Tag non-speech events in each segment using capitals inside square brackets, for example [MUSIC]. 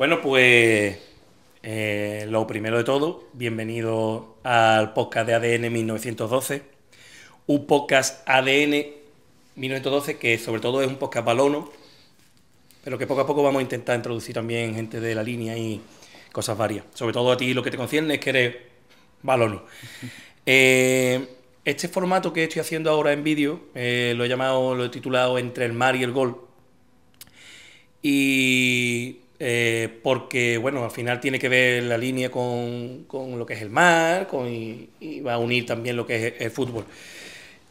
Bueno, pues eh, lo primero de todo, bienvenido al podcast de ADN 1912, un podcast ADN 1912 que sobre todo es un podcast balono, pero que poco a poco vamos a intentar introducir también gente de la línea y cosas varias. Sobre todo a ti lo que te concierne es que eres balono. [LAUGHS] Eh, este formato que estoy haciendo ahora en vídeo eh, lo he llamado, lo he titulado Entre el mar y el gol. Y eh, porque, bueno, al final tiene que ver la línea con, lo que es el mar y, va a unir también lo que es el, fútbol.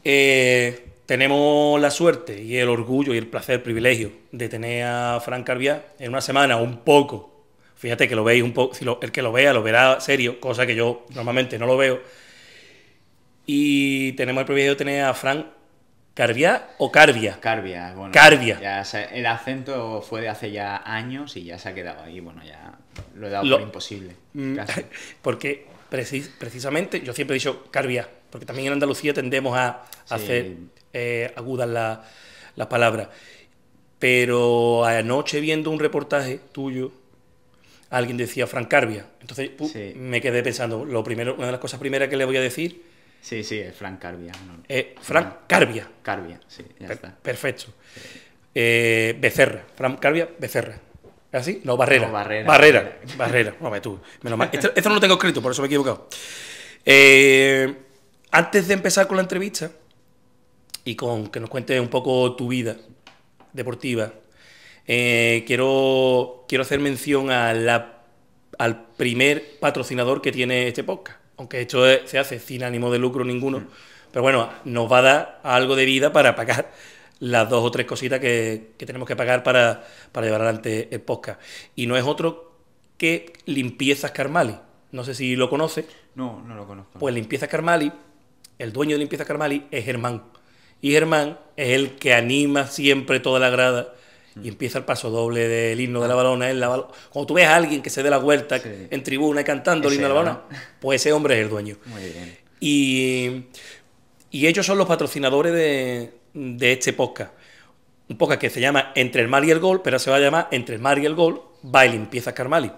Eh, tenemos la suerte y el orgullo y el placer, el privilegio de tener a Frank Carviá en una semana, un poco. Fíjate que lo veis un poco, el que lo vea lo verá serio, cosa que yo normalmente no lo veo. Y tenemos el privilegio de tener a Frank ¿Carbia o Carbia? Carbia, bueno. Carbia. el acento fue de hace ya años y ya se ha quedado ahí. Bueno, ya lo he dado por imposible. Mm. [LAUGHS] Porque precisamente yo siempre he dicho Carbia, porque también en Andalucía tendemos a, hacer eh, agudas las la palabras. Pero anoche viendo un reportaje tuyo, alguien decía Frank Carbia. Entonces me quedé pensando, lo primero, una de las cosas primeras que le voy a decir Sí, sí, es Frank Carbia. Eh, Frank Carbia. Carbia, sí, ya está. Perfecto. Eh, Becerra, Frank Carbia, Becerra. ¿Así? No, Barrera. barrera. Barrera, Barrera. tú, Esto, no lo tengo escrito, por eso me he equivocado. Eh, antes de empezar con la entrevista y con que nos cuentes un poco tu vida deportiva, quiero, quiero hacer mención a al primer patrocinador que tiene este podcast aunque esto se hace sin ánimo de lucro ninguno, pero bueno, nos va a dar algo de vida para pagar las dos o tres cositas que, tenemos que pagar para, para, llevar adelante el podcast. Y no es otro que Limpiezas Carmali. No sé si lo conoce. No, no lo conozco. Pues Limpiezas Carmali, el dueño de Limpiezas Carmali es Germán. Y Germán es el que anima siempre toda la grada y empieza el paso doble del himno de ah. la balona. La Cuando tú ves a alguien que se dé la vuelta en tribuna y cantando el himno de la balona, [LAUGHS] pues ese hombre es el dueño. Muy bien. Y, y ellos son los patrocinadores de, este podcast. Un podcast que se llama Entre el mar y el gol, pero se va a llamar Entre el mar y el gol, Bailing empieza Carmali.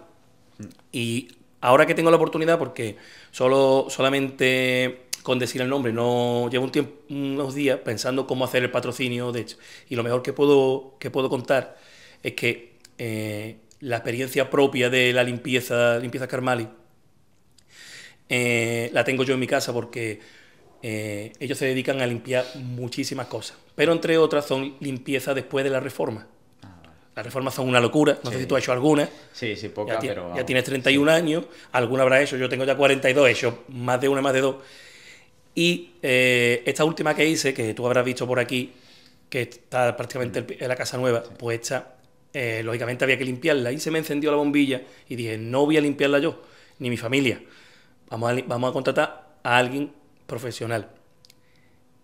Mm. Y ahora que tengo la oportunidad, porque solo, solamente con decir el nombre. No llevo un tiempo, unos días pensando cómo hacer el patrocinio, de hecho. Y lo mejor que puedo, que puedo contar es que eh, la experiencia propia de la limpieza, limpieza Carmali, eh, la tengo yo en mi casa porque eh, ellos se dedican a limpiar muchísimas cosas. Pero entre otras son limpieza después de la reforma. Ah. Las reformas son una locura, no sé si tú has hecho alguna. Sí, sí, poca, ya, pero. Ya tienes 31 años, alguna habrá hecho, yo tengo ya 42, he hecho más de una, más de dos. Y eh, esta última que hice, que tú habrás visto por aquí, que está prácticamente en la casa nueva, pues esta, eh, lógicamente había que limpiarla. Y se me encendió la bombilla y dije, no voy a limpiarla yo, ni mi familia. Vamos a, vamos a contratar a alguien profesional.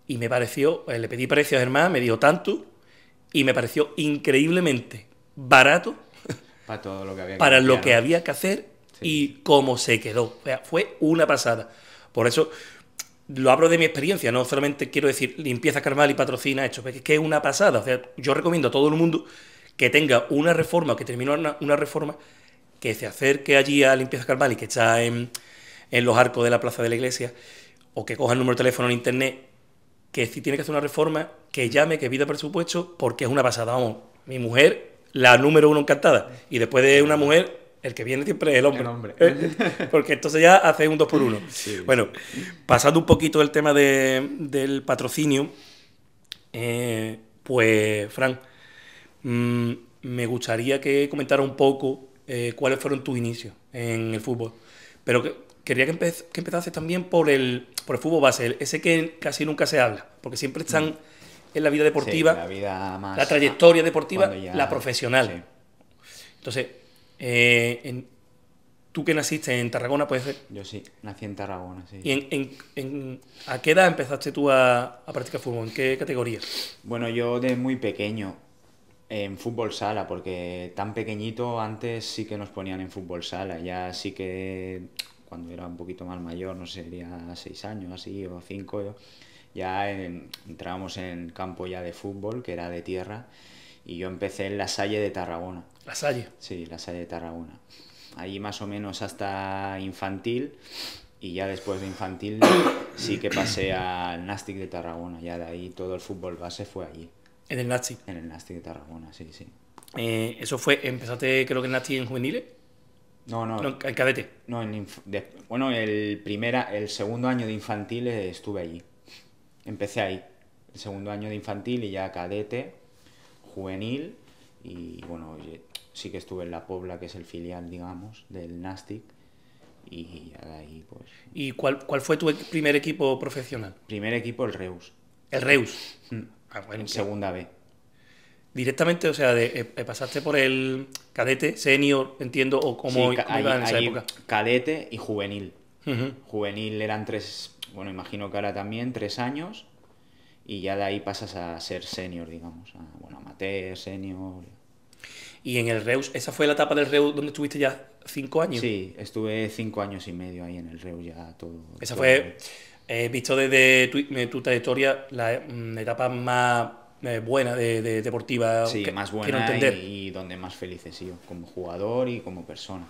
Y me pareció, eh, le pedí precios, a me dio tanto, y me pareció increíblemente barato [LAUGHS] para, todo lo que había que para lo que había que hacer y cómo se quedó. fue una pasada. Por eso lo hablo de mi experiencia, no solamente quiero decir limpieza carnal y patrocina esto, es que es una pasada. O sea, yo recomiendo a todo el mundo que tenga una reforma que termine una, reforma, que se acerque allí a limpieza carnal y que está en, en, los arcos de la plaza de la iglesia, o que coja el número de teléfono en internet, que si tiene que hacer una reforma, que llame, que pida presupuesto, porque es una pasada. Vamos, mi mujer, la número uno encantada. Y después de una mujer, el que viene siempre es el hombre. [LAUGHS] Porque entonces ya hace un 2 por 1 Bueno, pasando un poquito el tema del patrocinio, eh, pues, Fran, mm, me gustaría que comentara un poco eh, cuáles fueron tus inicios en el fútbol. Pero que, quería que, empezase también por el, por el fútbol base, ese que casi nunca se habla, porque siempre están mm. en la vida deportiva, la, trayectoria deportiva, la profesional. Entonces, eh, tú que naciste en Tarragona, puede Yo sí, nací en Tarragona, sí. ¿Y a qué edad empezaste tú a, practicar fútbol? ¿En qué categoría? Bueno, yo de muy pequeño, en fútbol sala, porque tan pequeñito antes sí que nos ponían en fútbol sala, ya sí que cuando era un poquito más mayor, no sé, sería seis años así o cinco, ya entrábamos en campo ya de fútbol, que era de tierra, y yo empecé en la Salle de Tarragona. La Salle. Sí, la Salle de Tarragona. Ahí más o menos hasta infantil y ya después de infantil [COUGHS] sí que pasé al Nastic de Tarragona. Ya de ahí todo el fútbol base fue allí. En el Nastic. En el Nastic de Tarragona, sí, sí. Eh, ¿Eso fue, empezaste creo que en Nastic en juveniles? No, no. en cadete. No, en bueno, el, primera, el segundo año de infantil estuve allí. Empecé ahí. El segundo año de infantil y ya cadete, juvenil y bueno, sí que estuve en La Pobla, que es el filial, digamos, del Nastic. Y ahí, pues. ¿Y cuál, cuál fue tu primer equipo profesional? Primer equipo, el Reus. ¿El Reus? Mm. Ah, en pues. segunda B. Directamente, o sea, de, eh, eh, pasaste por el cadete, senior, entiendo, o como en esa época. Cadete y juvenil. Juvenil eran tres, bueno, imagino que ahora también, tres años. Y ya de ahí pasas a ser senior, digamos. bueno, amateur, senior, y en el Reus, ¿esa fue la etapa del Reus donde estuviste ya cinco años? Sí, estuve cinco años y medio ahí en el Reus ya todo. Esa fue, eh, visto desde tu, trayectoria, la mm, etapa más eh, buena de, deportiva. Sí, que, más buena Y, donde más feliz he sido, como jugador y como persona.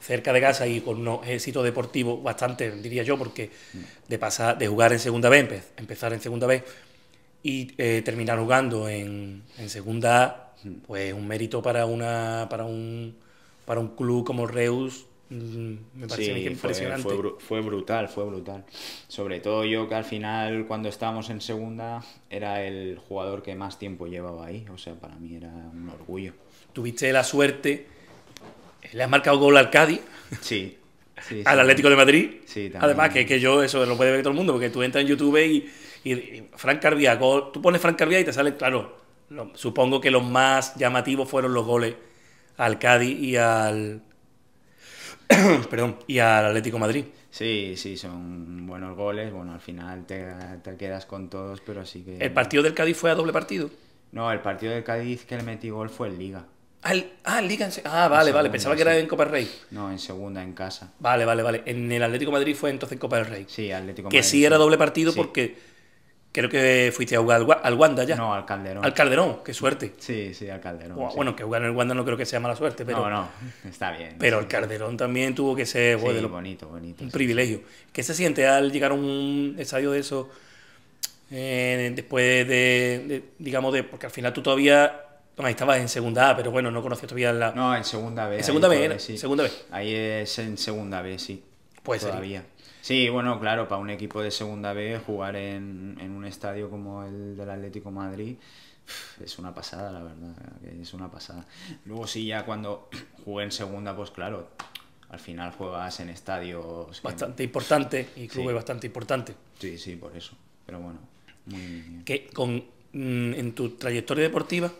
cerca de casa y con un éxito deportivo bastante, diría yo, porque mm. de pasar de jugar en segunda vez, empezar en segunda vez y eh, terminar jugando en, en segunda pues un mérito para, una, para, un, para un club como Reus mm, me parece impresionante. Fue, brutal, fue brutal. Sobre todo yo que al final cuando estábamos en segunda era el jugador que más tiempo llevaba ahí, o sea, para mí era un orgullo. Tuviste la suerte, le has marcado gol al Cádiz. Sí. [LAUGHS] al Atlético de Madrid. Sí, también. Además, que, que yo, eso lo puede ver todo el mundo, porque tú entras en YouTube y y, Frank Carvía, tú pones Frank Carvía y te salen, claro, supongo que los más llamativos fueron los goles al Cádiz y al... [COUGHS] perdón, y al Atlético Madrid. Sí, sí, son buenos goles. Bueno, al final te, quedas con todos, pero así que... ¿El partido del Cádiz fue a doble partido? No, el partido del Cádiz que le metí gol fue en Liga. Ah, ah en Liga en... Ah, vale, vale. Pensaba que era en Copa del Rey. No, en segunda, en casa. Vale, vale, vale. En el Atlético Madrid fue entonces en Copa del Rey. Sí, Atlético Madrid. Que sí era doble partido porque Creo que fuiste a jugar al, Wanda ya. No, al Calderón. Al Calderón, qué suerte. Sí, sí, al Calderón. Bueno, que jugar en el Wanda no creo que sea mala suerte, pero. No, no, [LAUGHS] está bien. Pero el Calderón también tuvo que ser. bonito, bonito. Un privilegio. ¿Qué se siente al llegar a un estadio de eso? Eh, después de, Digamos, de. Porque al final tú todavía. ahí estabas en segunda A, pero bueno, no conocías todavía la. No, en segunda B. En segunda B, era, segunda B. Ahí es en segunda B, sí. Puede todavía. Sí, bueno, claro, para un equipo de segunda B jugar en, un estadio como el del Atlético Madrid es una pasada, la verdad, es una pasada. Luego sí, ya cuando [CLEARS THROAT] jugué en segunda, pues claro, al final juegas en estadios... Bastante importante y clubes bastante importante. Sí, sí, por eso. Pero bueno, muy bien. Que con, mm, en tu trayectoria deportiva,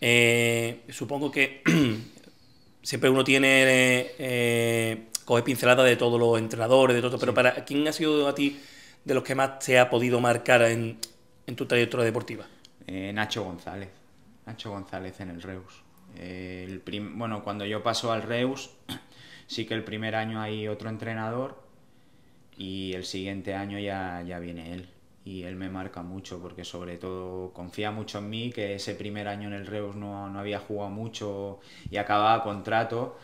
eh, supongo que [CLEARS THROAT] siempre uno tiene eh, coges pinceladas de todos los entrenadores, de todo, pero para ¿quién ha sido a ti de los que más te ha podido marcar en, tu trayectoria deportiva? Eh, Nacho González, Nacho González en el Reus. Eh, el bueno, cuando yo paso al Reus, [CLEARS THROAT] sí que el primer año hay otro entrenador y el siguiente año ya, ya viene él. Y él me marca mucho porque sobre todo confía mucho en mí, que ese primer año en el Reus no, no había jugado mucho y acababa contrato.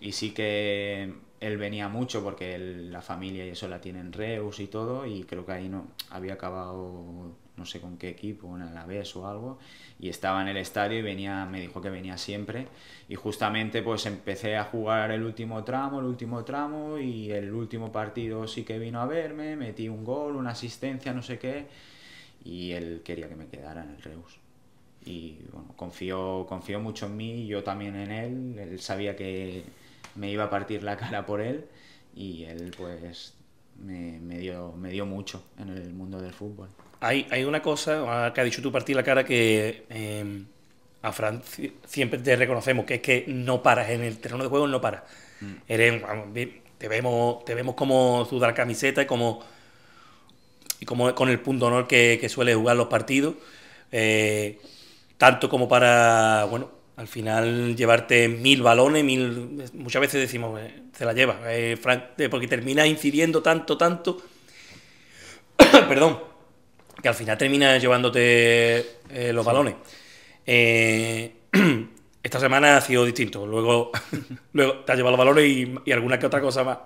Y sí que él venía mucho porque la familia y eso la tienen Reus y todo, y creo que ahí no había acabado no sé con qué equipo, una la vez o algo, y estaba en el estadio y venía, me dijo que venía siempre, y justamente pues empecé a jugar el último tramo, el último tramo, y el último partido sí que vino a verme, metí un gol, una asistencia, no sé qué, y él quería que me quedara en el Reus y bueno, confió, confió mucho en mí, yo también en él, él sabía que, me iba a partir la cara por él y él pues me, dio, me dio mucho en el mundo del fútbol. Hay, hay una cosa ah, que ha dicho tú partir la cara que em, a Fran siempre te reconocemos, que es que no paras en el terreno de juego, no paras. Mm. te, vemos, te vemos como sudar camiseta y como, y como con el punto honor que, suele jugar los partidos. Eh, tanto como para, bueno, al final, llevarte mil balones, mil. Muchas veces decimos, eh, se la lleva, eh, eh, porque termina incidiendo tanto, tanto. [COUGHS] Perdón. Que al final termina llevándote los balones. [CLEARS THROAT] esta semana ha sido distinto. Luego, [LAUGHS] luego te has llevado los balones y, alguna que otra cosa más.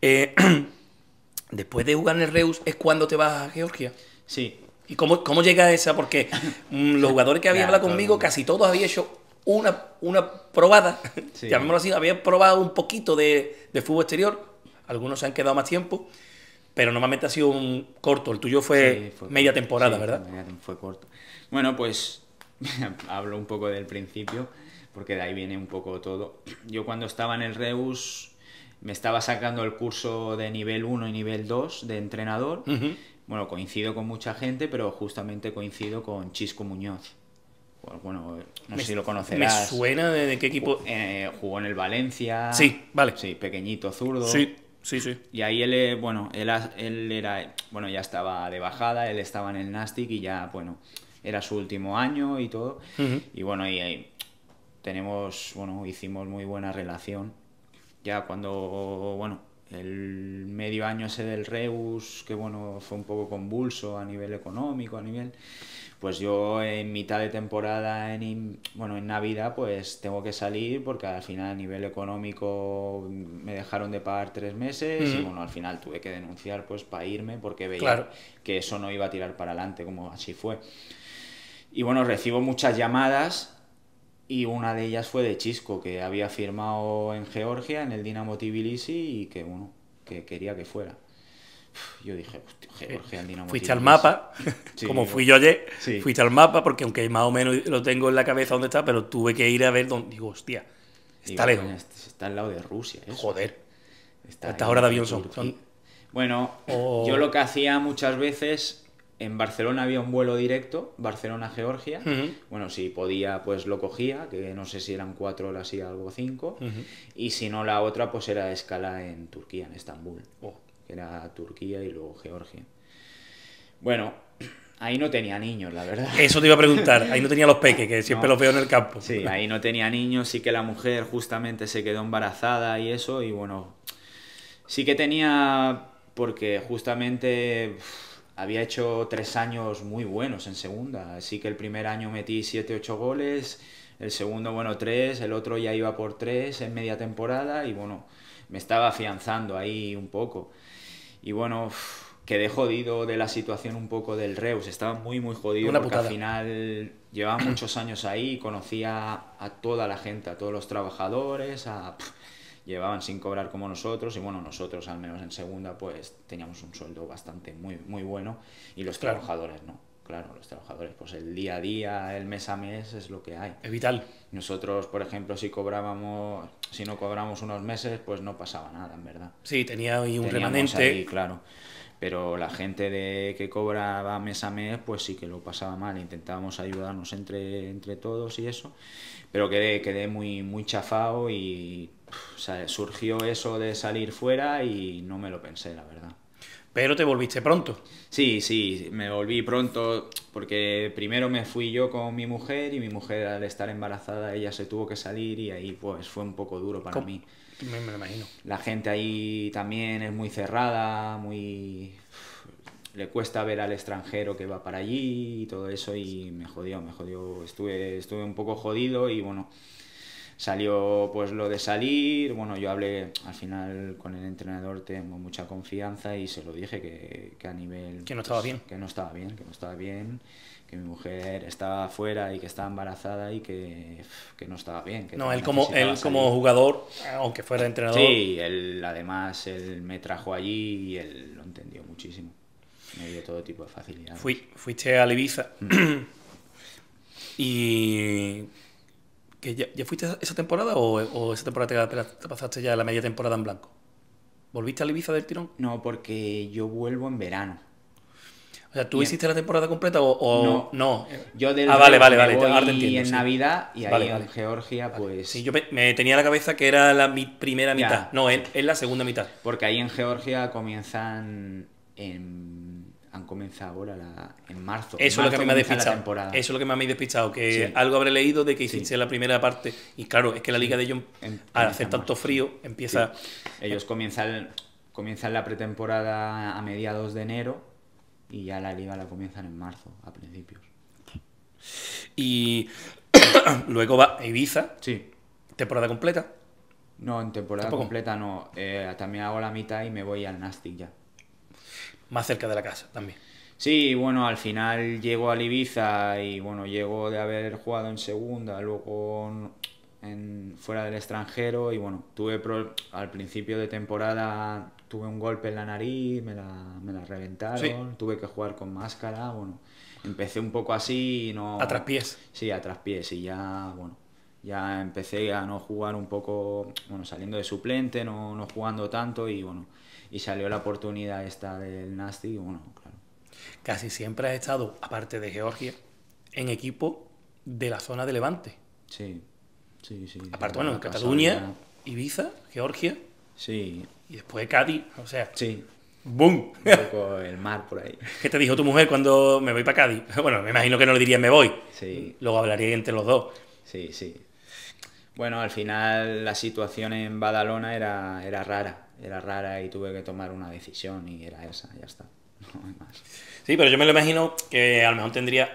[CLEARS THROAT] después de jugar en el Reus, ¿es cuando te vas a Georgia? Sí, ¿Y cómo, llega a esa? Porque mm, los [LAUGHS] jugadores que habían hablado conmigo, casi todos habían hecho una, una probada, Ya [LAUGHS] llamémoslo así, habían probado un poquito de, fútbol exterior, algunos se han quedado más tiempo, pero normalmente ha sido un corto, el tuyo fue, media temporada, ¿verdad? Fue corto. Bueno, pues [LAUGHS] hablo un poco del principio, porque de ahí viene un poco todo. Yo cuando estaba en el Reus me estaba sacando el curso de nivel 1 y nivel 2 de entrenador bueno, coincido con mucha gente, pero justamente coincido con Chisco Muñoz. Pues bueno, no sé si lo conocerás. ¿Me suena de, qué equipo? Eh, jugó en el Valencia. Sí, vale. Sí, pequeñito, zurdo. Sí, sí, sí. Y ahí él, eh, bueno, él, él era, bueno, ya estaba de bajada, él estaba en el Nastic y ya, bueno, era su último año y todo. Y bueno, y ahí tenemos, bueno, hicimos muy buena relación. Ya cuando, bueno, el medio año ese del Reus, que bueno, fue un poco convulso a nivel económico, a nivel... Pues yo en mitad de temporada, en, bueno, en Navidad, pues tengo que salir porque al final a nivel económico me dejaron de pagar tres meses y bueno, al final tuve que denunciar pues para irme porque veía que eso no iba a tirar para adelante, como así fue. Y bueno, recibo muchas llamadas y una de ellas fue de Chisco, que había firmado en Georgia, en el Dinamo Tbilisi, y que bueno, que quería que fuera. Yo dije, hostia, eh, Georgia, el Dinamo Fuiste al mapa, [LAUGHS] como fui yo ayer, fuiste al mapa, porque aunque más o menos lo tengo en la cabeza donde está, pero tuve que ir a ver dónde. Digo, hostia, está lejos. Este está al lado de Rusia. Eso. Joder. Está ahora hora de avión son? Bueno, oh. yo lo que hacía muchas veces en Barcelona había un vuelo directo, Barcelona-Georgia. Bueno, si podía, pues lo cogía, que no sé si eran cuatro o y algo cinco. Y si no, la otra, pues era escala en Turquía, en Estambul. Oh. Que era Turquía y luego Georgia. Bueno, [CLEARS THROAT] ahí no tenía niños, la verdad. Eso te iba a preguntar. [LAUGHS] Ahí no tenía los peques, que siempre los veo en el campo. Sí, ahí no tenía niños. Sí que la mujer justamente se quedó embarazada y eso. Y bueno, sí que tenía, porque justamente había hecho tres años muy buenos en segunda. Así que el primer año metí 7-8 goles, el segundo, bueno, 3, el otro ya iba por 3 en media temporada y bueno, me estaba afianzando ahí un poco. Y bueno, quedé jodido de la situación un poco del Reus, estaba muy, muy jodido porque al final llevaba muchos años ahí, conocía a toda la gente, a todos los trabajadores, a llevaban sin cobrar como nosotros y bueno, nosotros al menos en segunda pues teníamos un sueldo bastante muy, muy bueno y los trabajadores no. Claro, los trabajadores, pues el día a día, el mes a mes es lo que hay. Es vital. Nosotros, por ejemplo, si cobrábamos, si no cobramos unos meses, pues no pasaba nada, en verdad. Sí, tenía ahí un remanente. claro pero la gente de que cobraba mes a mes pues sí que lo pasaba mal intentábamos ayudarnos entre entre todos y eso pero quedé quedé muy muy chafado y surgió eso de salir fuera y no me lo pensé la verdad pero te volviste pronto sí sí me volví pronto porque primero me fui yo con mi mujer y mi mujer al estar embarazada ella se tuvo que salir y ahí pues fue un poco duro para mí imagino. La gente ahí también es muy cerrada, muy le cuesta ver al extranjero que va para allí y todo eso y me jodió, me jodió, estuve, estuve un poco jodido y bueno, salió pues lo de salir, bueno, yo hablé al final con el entrenador, tengo mucha confianza y se lo dije que, que a nivel... Que no estaba pues, bien. Que no estaba bien, que no estaba bien que mi mujer estaba afuera y que estaba embarazada y que, no estaba bien. no, él como, él como jugador, aunque fuera entrenador. Sí, él además él me trajo allí y él lo entendió muchísimo. Me dio todo tipo de facilidades. Fui, fuiste a Ibiza. Mm. [CLEARS THROAT] y. ¿que ya, fuiste esa temporada o, esa temporada te, te, pasaste ya la media temporada en blanco? ¿Volviste a Ibiza del tirón? No, porque yo vuelvo en verano. O sea, ¿tú hiciste la temporada completa o, no. Yo ah, vale, vale, vale. en Navidad y ahí en Georgia, pues. Sí, yo me, tenía la cabeza que era la primera mitad. No, es, la segunda mitad. Porque ahí en Georgia comienzan en han comenzado ahora en marzo. Eso es lo que me ha despichado. Eso es lo que me ha despistado, que algo habré leído de que hiciste la primera parte. Y claro, es que la liga de ellos, em, al hacer tanto frío, empieza... Ellos comienzan, comienzan la pretemporada a mediados de enero y ya la liga la comienzan en marzo, a principios. Y [COUGHS] luego va Ibiza. Sí. ¿Temporada completa? No, en temporada completa no. Eh, también hago la mitad y me voy al Nastic ya. Más cerca de la casa también. Sí, bueno, al final llego al Ibiza y bueno, llego de haber jugado en segunda, luego fuera del extranjero y bueno, tuve al principio de temporada tuve un golpe en la nariz, me la, reventaron, tuve que jugar con máscara, bueno, empecé un poco así y no... A pies Sí, a pies y ya, bueno, ya empecé a no jugar un poco, bueno, saliendo de suplente, no, no jugando tanto y bueno, y salió la oportunidad esta del Nasty y bueno, claro. Casi siempre has estado, aparte de Georgia, en equipo de la zona de Levante. Sí, sí, sí. Aparte, bueno, Cataluña, Ibiza, Georgia. Sí, y después Cádiz, o sea. Sí. ¡Bum! Un poco el mar por ahí. [LAUGHS] ¿Qué te dijo tu mujer cuando me voy para Cádiz? [LAUGHS] Bueno, me imagino que no le diría me voy. Sí. Luego hablaría entre los dos. Sí, sí. Bueno, al final la situación en Badalona era, era rara. Era rara y tuve que tomar una decisión y era esa, ya está. [LAUGHS] No hay más. Sí, pero yo me lo imagino que a lo mejor tendría.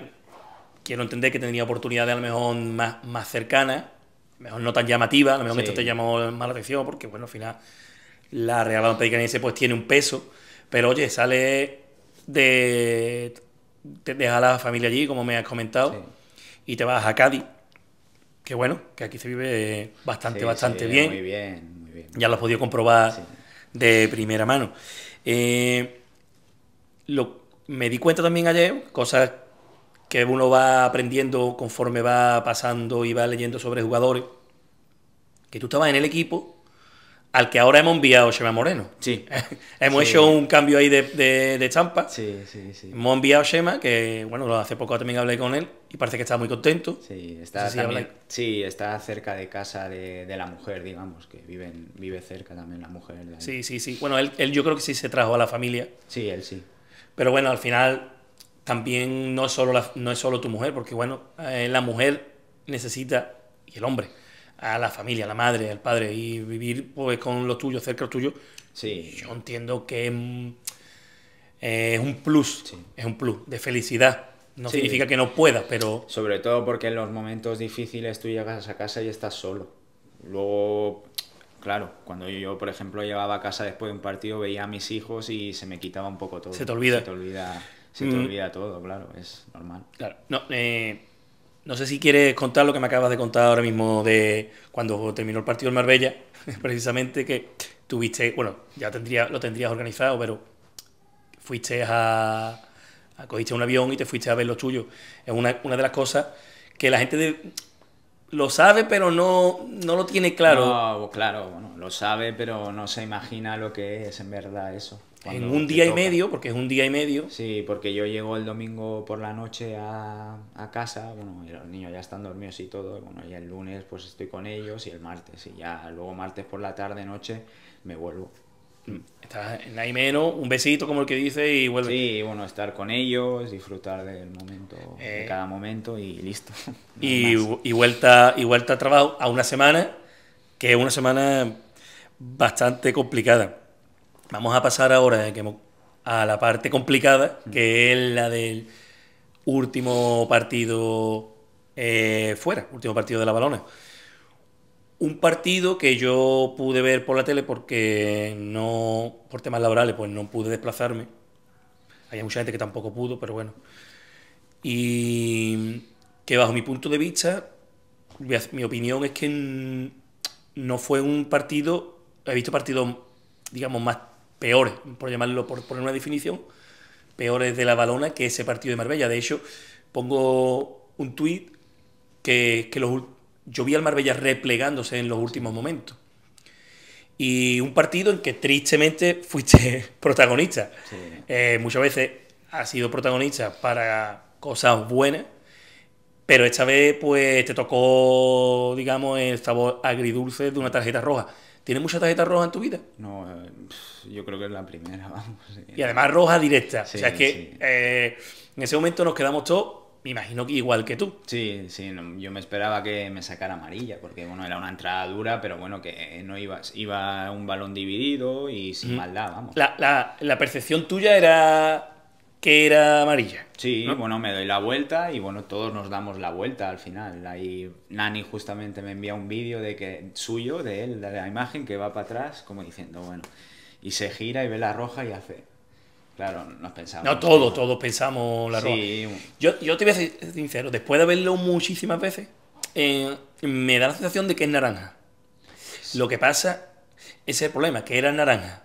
Quiero entender que tendría oportunidades a lo mejor más, más cercanas, mejor no tan llamativas, a lo mejor esto te llamó más la atención porque, bueno, al final la Real Valladolid pues tiene un peso, pero oye, sale de, de la familia allí, como me has comentado, y te vas a Cádiz, que bueno, que aquí se vive bastante, bastante bien. Muy bien, muy bien. Ya lo has podido comprobar de primera mano. Eh, lo, me di cuenta también ayer, cosas que uno va aprendiendo conforme va pasando y va leyendo sobre jugadores, que tú estabas en el equipo al que ahora hemos enviado Shema Moreno. Sí. [LAUGHS] hemos hecho un cambio ahí de, de, de champa. Sí, sí, sí. Hemos enviado a que bueno, hace poco también hablé con él y parece que está muy contento. Sí, está, está cerca de casa de, la mujer, digamos, que vive, vive cerca también la mujer. sí, sí, sí. Bueno, él, yo creo que sí se trajo a la familia. Sí, él sí. Pero bueno, al final también no es solo, no es solo tu mujer, porque bueno, eh, la mujer necesita, y el hombre, a la familia, a la madre, al padre y vivir pues, con lo tuyo, cerca de los Sí. Yo entiendo que mm, es un plus, es un plus de felicidad. No significa que no pueda, pero... Sobre todo porque en los momentos difíciles tú llegas a casa y estás solo. Luego, claro, cuando yo, por ejemplo, llegaba a casa después de un partido, veía a mis hijos y se me quitaba un poco todo. Se te olvida. Se te olvida, mm. olvida todo, claro, es normal. Claro, no, eh, no sé si quieres contar lo que me acabas de contar ahora mismo de cuando terminó el partido del Marbella, [LAUGHS] precisamente que tuviste, bueno, ya tendría, lo tendrías organizado, pero fuiste a, cogiste un avión y te fuiste a ver lo tuyo. Es una, de las cosas que la gente lo sabe, pero no, no lo tiene claro. claro, bueno, lo sabe, pero no se imagina lo que es en verdad eso en un día y medio, porque es un día y medio. Sí, porque yo llego el domingo por la noche a, casa, bueno, y los niños ya están dormidos y todo, bueno, y el lunes pues estoy con ellos y el martes, y ya luego martes por la tarde, noche, me vuelvo. Mm. está en menos, un besito como el que dice y vuelvo Sí, bueno, estar con ellos, disfrutar del momento, de eh. cada momento y listo. [LAUGHS] y, vuelta, y vuelta a trabajo a una semana, que es una semana bastante complicada. Vamos a pasar ahora eh, a la parte complicada, que es la del último partido eh, fuera, último partido de la balona. Un partido que yo pude ver por la tele porque no, por temas laborales, pues no pude desplazarme. Hay mucha gente que tampoco pudo, pero bueno. Y que bajo mi punto de vista, mi opinión es que no fue un partido, he visto partidos, digamos, más peores, por llamarlo, por poner una definición, peores de la balona que ese partido de Marbella. De hecho, pongo un tuit que, que yo vi al Marbella replegándose en los últimos momentos. Y un partido en que tristemente fuiste [LAUGHS] protagonista. Eh, muchas veces has sido protagonista para cosas buenas, pero esta vez pues te tocó, digamos, el sabor agridulce de una tarjeta roja. ¿Tienes mucha tarjeta roja en tu vida? No, eh, yo creo que es la primera, [LAUGHS] vamos. Y además roja directa. o sea, que eh, en ese momento nos quedamos todos, me imagino igual que tú. Sí, sí, yo me esperaba que me sacara amarilla, porque bueno, era una entrada dura, pero bueno, que no iba, iba un balón dividido y sin maldad, vamos. la percepción tuya era que era amarilla. Sí, bueno, me doy la vuelta y bueno, todos nos damos la vuelta al final. Ahí Nani justamente me envía un vídeo de que suyo, de él, de la imagen que va para atrás, como diciendo, bueno, y se gira y ve la roja y hace. Claro, nos pensamos. No, todos, todos pensamos la roja. Yo, te voy a ser sincero, después de verlo muchísimas veces, eh, me da la sensación de que es naranja. Lo que pasa, es el problema, que era naranja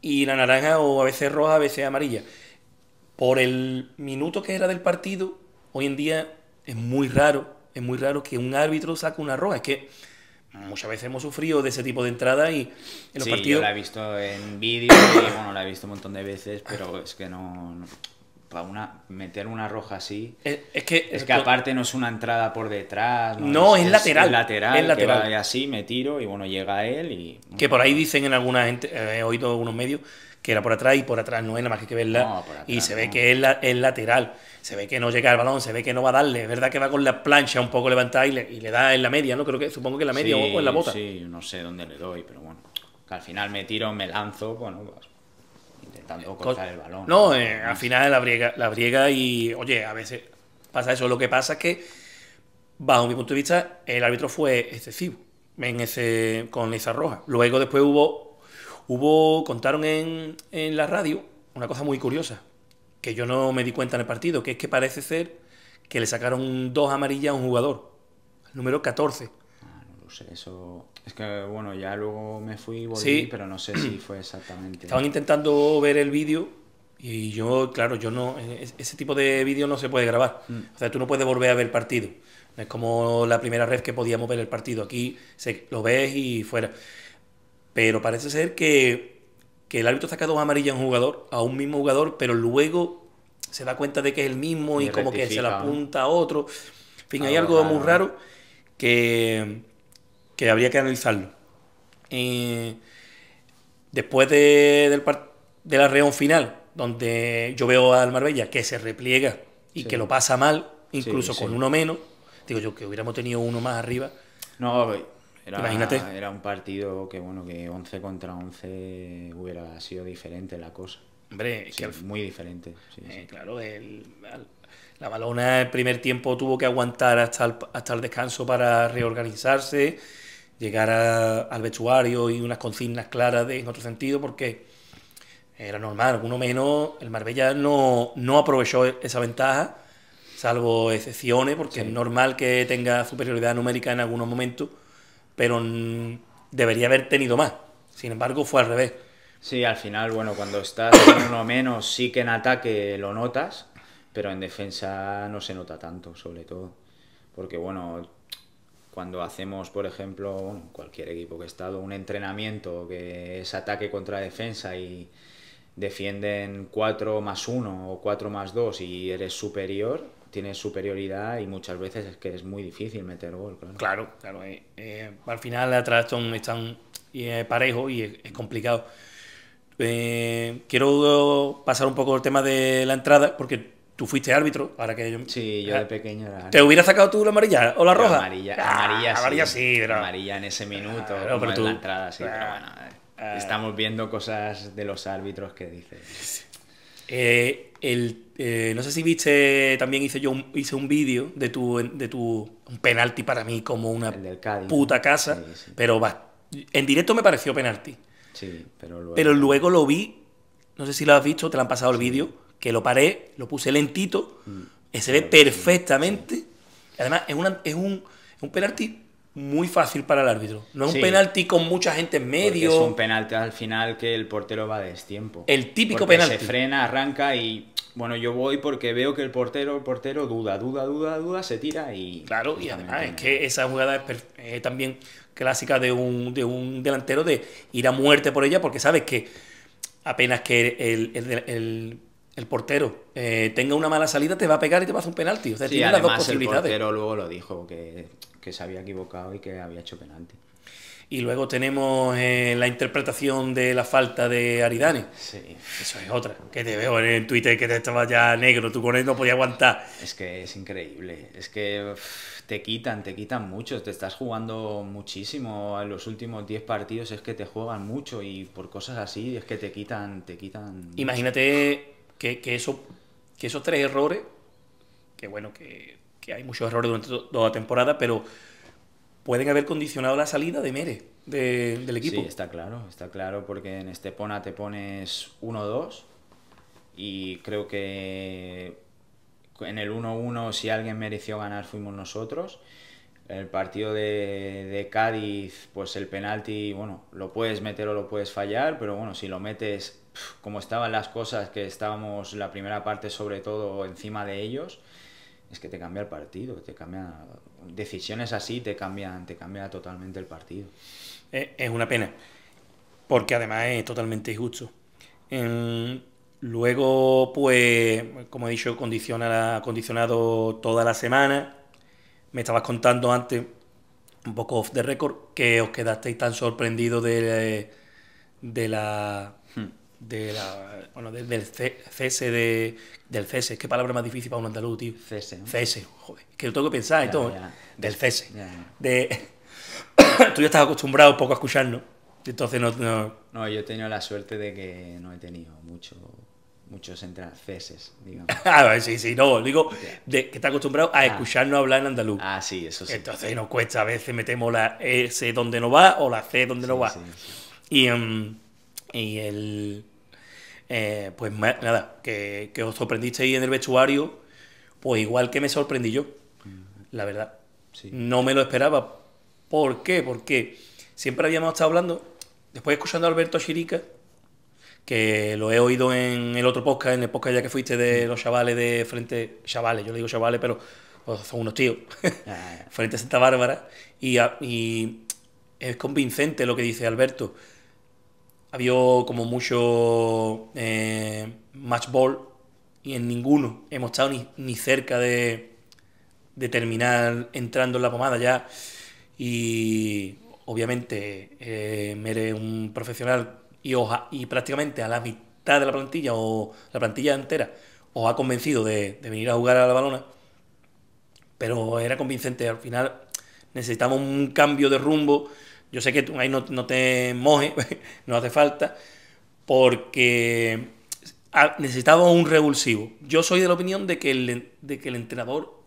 y la naranja o a veces roja, a veces amarilla. Por el minuto que era del partido, hoy en día es muy raro, es muy raro que un árbitro saque una roja. Es que muchas veces hemos sufrido de ese tipo de entrada y en los sí, partidos... Yo la he visto en vídeo bueno, la he visto un montón de veces, pero ah. es que no para una, meter una roja así. Eh, es, que. Es que aparte no es una entrada por detrás. No, es, lateral. Es lateral. Es lateral. Que así, me tiro y bueno, llega él y. Que por ahí dicen en alguna gente, eh, he oído algunos medios, que era por atrás y por atrás no es nada más que verla. y se ve que es, lateral. Se ve que no llega el balón, se ve que no va a darle. Es verdad que va con la plancha un poco levantada y le, da en la media, ¿no? Creo que supongo que en la media o en la bota. Sí, no sé dónde le doy, pero bueno. Que al final me tiro, me lanzo, bueno, pues, eh, no, eh, al final la briega, la y, oye, a veces pasa eso. Lo que pasa es que, bajo mi punto de vista, el árbitro fue excesivo en ese, con esa roja. Luego después hubo, hubo contaron en, en la radio una cosa muy curiosa, que yo no me di cuenta en el partido, que es que parece ser que le sacaron dos amarillas a un jugador, el número 14 eso... Es que, bueno, ya luego me fui y volví, sí. pero no sé si fue exactamente... Estaban intentando ver el vídeo y yo, claro, yo no... Eh, ese tipo de vídeo no se puede grabar. Mm. O sea, tú no puedes volver a ver el partido. es como la primera vez que podíamos ver el partido. Aquí se, lo ves y fuera. Pero parece ser que, que el árbitro saca dos amarillas a un jugador, a un mismo jugador, pero luego se da cuenta de que es el mismo y, como que se la apunta a otro. En fin, hay algo muy raro que, que habría que analizarlo. después de, del, de la reunión final, donde yo veo al Marbella que se repliega y que lo pasa mal, incluso con uno menos, digo yo que hubiéramos tenido uno más arriba. No, era, imagínate. Era un partido que, bueno, que 11 contra 11 hubiera sido diferente la cosa. Hombre, que muy diferente. Eh, claro, La balona el primer tiempo tuvo que aguantar hasta hasta el descanso para reorganizarse llegar a, al vestuario y unas consignas claras en otro sentido, porque era normal, uno menos, el Marbella no, aprovechó esa ventaja, salvo excepciones, porque es normal que tenga superioridad numérica en algunos momentos, pero debería haber tenido más. Sin embargo, fue al revés. Sí, al final, bueno, cuando estás uno menos, sí que en ataque lo notas, pero en defensa no se nota tanto, sobre todo. Porque, bueno, cuando hacemos, por ejemplo, cualquier equipo que ha estado, un entrenamiento que es ataque contra defensa y defienden 4 más 1 o 4 más 2 y eres superior, tienes superioridad y muchas veces es que es muy difícil meter gol. Claro, claro. Eh, eh, al final atrás son, están eh, parejos y es, es complicado. Eh, quiero pasar un poco el tema de la entrada porque Tú fuiste árbitro, ahora que yo. Sí, yo ah, de pequeño era. ¿Te hubiera sacado tú la amarilla o la roja? amarilla, amarilla, ah, sí. Amarilla sí, Amarilla en ese minuto, en la entrada, sí. Pero bueno, ah. estamos viendo cosas de los árbitros que dices. Eh, eh, no sé si viste, también hice yo un, hice un vídeo de tu, de tu un penalti para mí como una puta casa, pero va, en directo me pareció penalti. Sí, pero luego... Pero luego lo vi, no sé si lo has visto, te lo han pasado el vídeo que lo paré, lo puse lentito, mm. eh, se ve perfectamente. Además, es, es un, penalti muy fácil para el árbitro. No es un penalti con mucha gente en medio. Es un penalti al final que el portero va a destiempo. El típico penalti. Se frena, arranca y. Bueno, yo voy porque veo que el portero, el portero duda, duda, duda, duda, se tira y. Claro, y además es que esa jugada es eh, también clásica de un, de un delantero de ir a muerte por ella, porque sabes que apenas que el el portero eh, tenga una mala salida, te va a pegar y te va a hacer un penalti. O sea, tiene las dos posibilidades. El portero luego lo dijo, que, que, se había equivocado y que había hecho penalti. Y luego tenemos eh, la interpretación de la falta de Aridane. Sí. Eso es otra. Que te veo en Twitter que te estaba ya negro, tú con él no podías aguantar. Es que es increíble. Es que te quitan, te quitan mucho. Te estás jugando muchísimo. En los últimos 10 partidos es que te juegan mucho y por cosas así es que te quitan, te quitan. Imagínate que, que, eso, que esos tres errores, que bueno, que, que hay muchos errores durante toda la temporada, pero pueden haber condicionado la salida de Mere, del equipo. Sí, está claro, está claro, porque en Estepona te pones 1-2 y creo que en el 1-1 si alguien mereció ganar fuimos nosotros. En el partido de, Cádiz, pues el penalti, bueno, lo puedes meter o lo puedes fallar, pero bueno, si lo metes como estaban las cosas, que estábamos la primera parte sobre todo encima de ellos, es que te cambia el partido, te cambia decisiones así te cambian, te cambia totalmente el partido. Es una pena, porque además es totalmente injusto. Luego, pues, como he dicho, condiciona, condicionado toda la semana me estabas contando antes, un poco off the record, que os quedasteis tan sorprendidos de, de la. Hmm. bueno, del cese de. Del cese, qué palabra más difícil para un andaluz, tío. Cese. Cese, joder. Que lo tengo que pensar y todo. Del cese. De. [COUGHS] Tú ya estás acostumbrado un poco a escucharnos. Entonces no. No, yo he tenido la suerte de que no he tenido mucho muchos franceses, digamos. [LAUGHS] Ah, sí, sí, no, digo que está acostumbrado a ah. escucharnos hablar en andaluz. Ah, sí, eso sí. Entonces nos cuesta, a veces metemos la S donde no va o la C donde no va. y, em, y el... Eh, pues nada, que, os os sorprendisteis en el vestuario, pues igual que me sorprendí yo, mm. la verdad. No me lo esperaba. ¿Por qué? Porque siempre habíamos estado hablando, después escuchando a Alberto Chirica, que lo he oído en el otro podcast, en el podcast ya que fuiste de mm. los chavales de frente, chavales, yo le digo chavales, pero son unos tíos, ah, [LAUGHS] frente Santa Bárbara, y, es convincente lo que dice Alberto. Había como mucho eh, match ball y en ninguno hemos estado ni, cerca de, de, terminar entrando en la pomada ya. Y obviamente, ...me eh, Mere un profesional y, y prácticamente a la mitad de la plantilla o la plantilla entera os ha convencido de, venir a jugar a la balona, pero era convincente. Al final necesitamos un cambio de rumbo. Yo sé que tú ahí no, te moje [LAUGHS] no hace falta, porque necesitaba un revulsivo. Yo soy de la opinión de que el, de que el entrenador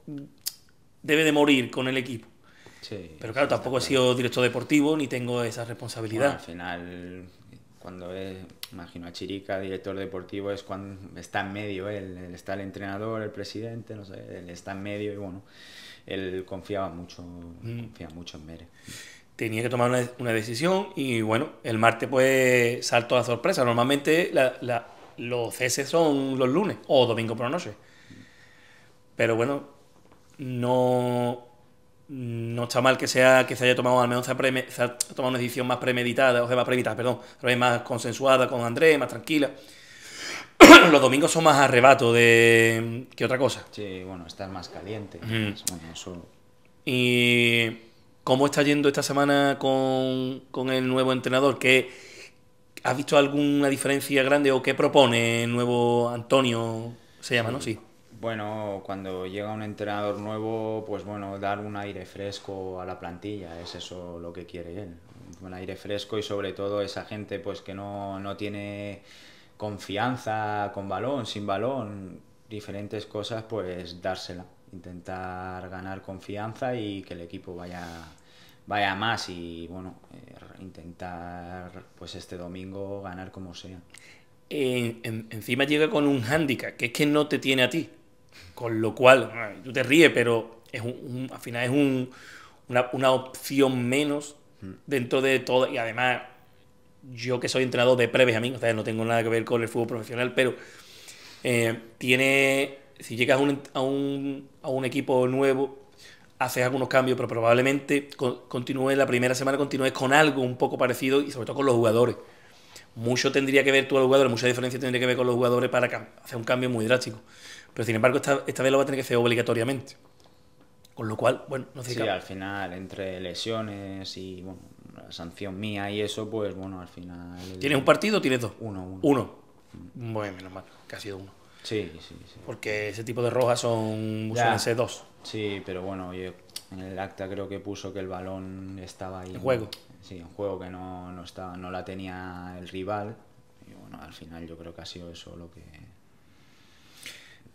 debe de morir con el equipo. Pero claro, tampoco he sido director deportivo ni tengo esa responsabilidad. al final cuando imagino a Chirica, director deportivo, es cuando está en medio él, está el entrenador, el presidente, no sé, él está en medio y bueno, él confiaba mucho, mm. mucho en Mere. Tenía que tomar una, decisión y bueno, el martes pues salto a la sorpresa. Normalmente la, los ceses son los lunes o domingo por la noche. Mm. Pero bueno, no no está mal que sea que se haya tomado al menos una decisión más premeditada, o más premeditada, perdón, más consensuada con Andrés, más tranquila. [CLEARS THROAT] Los domingos son más arrebato de que otra cosa. Sí, bueno, estar más caliente. Pues, y cómo está yendo esta semana con, el nuevo entrenador, que ¿Has visto alguna diferencia grande o qué propone el nuevo Antonio? Se llama, ¿no? Sí. Bueno, cuando llega un entrenador nuevo, pues bueno, dar un aire fresco a la plantilla, es eso lo que quiere él. Un aire fresco y sobre todo esa gente pues que no, tiene confianza con balón, sin balón, diferentes cosas, pues dársela. Intentar ganar confianza y que el equipo vaya, vaya más y bueno, eh, intentar pues este domingo ganar como sea. Eh, encima llega con un hándicap, que es que no te tiene a ti. Con lo cual, tú te ríes, pero es un, al final es un, una, opción menos dentro de todo. Y además, yo que soy entrenador de preves a mí, o sea, no tengo nada que ver con el fútbol profesional, pero eh, tiene. Si llegas a un, a un, equipo nuevo, haces algunos cambios, pero probablemente continúes la primera semana, continúes con algo un poco parecido y sobre todo con los jugadores. Mucho tendría que ver tú a los jugadores, mucha diferencia tendría que ver con los jugadores para hacer un cambio muy drástico. Pero sin embargo, esta, esta vez lo va a tener que hacer obligatoriamente. Con lo cual, bueno, no sé Sí, al final, entre lesiones y bueno, la sanción mía y eso, pues bueno, al final. ¿Tiene ¿Tienes un partido o tienes dos? Uno, uno. Uno. Mm. Bueno, menos mal, que ha sido uno. Sí, sí, sí. Porque ese tipo de rojas son. Ya. dos. Sí, pero bueno, yo en el acta creo que puso que el balón estaba ahí. En juego. Sí, en juego que no, no, estaba, no la tenía el rival. Y bueno, al final yo creo que ha sido eso lo que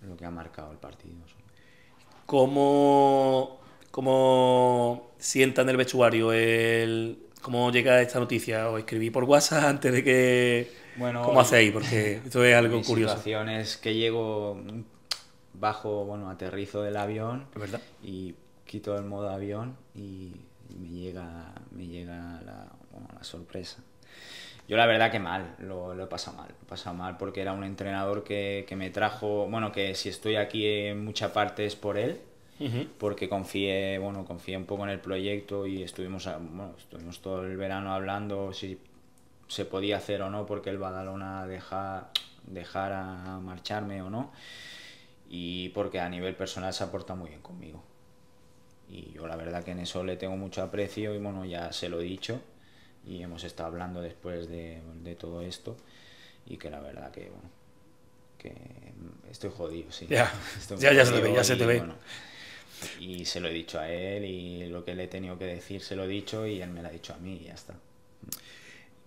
lo que ha marcado el partido. ¿Cómo, cómo sienta en el vestuario el, cómo llega esta noticia? o escribí por WhatsApp antes de que... Bueno, ¿Cómo hacéis? Porque esto es algo mi curioso. situación es que llego mm, bajo, bueno, aterrizo del avión ¿verdad? y quito el modo avión y me llega, me llega la, la sorpresa. Yo la verdad que mal, lo, lo he pasado mal, lo he pasado mal porque era un entrenador que, me trajo, bueno, que si estoy aquí en mucha parte es por él, porque confié, bueno, un poco en el proyecto y estuvimos, ah, estuvimos todo el verano hablando si se podía hacer o no, porque el Badalona dejara marcharme o no, y porque a nivel personal se aporta muy bien conmigo. Y yo la verdad que en eso le tengo mucho aprecio y bueno, ya se lo he dicho, y hemos estado hablando después de, todo esto y que la verdad que, bueno, estoy jodido, sí. Ya, [LAUGHS] ya, se te ve, y se lo he dicho a él y lo que le he tenido que decir se lo he dicho y él me lo ha dicho a mí y ya está.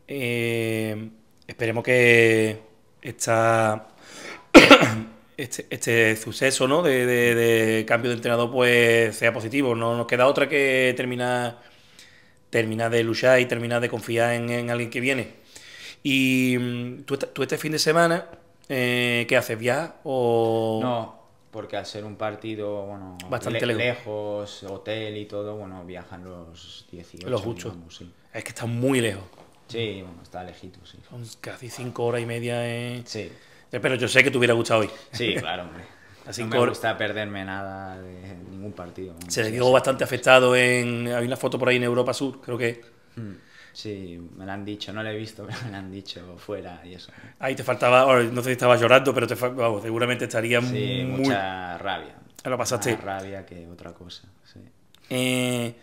Eh, esperemos que esta, [COUGHS] este, este, suceso ¿no? De, de, cambio de entrenador pues sea positivo. No nos queda otra que terminar Terminar de luchar y terminar de confiar en, alguien que viene. Y mm, tú, tú, este fin de semana, eh, ¿qué haces? ¿Viajas o...? No, porque al ser un partido, bueno, bastante lejos. hotel y todo, bueno, viajan los 18. Los 8. Es que están muy lejos. Sí, bueno, está lejito, sí. Son casi 5 horas y media. Sí. Pero yo sé que te hubiera gustado hoy. Sí, claro, hombre. [LAUGHS] Así no me gusta perderme nada de ningún partido. se le bastante afectado en... Hay una foto por ahí en Europa Sur, creo que... Mm, sí, me la han dicho, no la he visto, [LAUGHS] pero me la han dicho fuera y eso. Ahí te faltaba, oh, no sé si estabas llorando, pero te, seguramente estaría sí, mucha rabia. Lo pasaste. rabia que otra cosa, sí. Eh,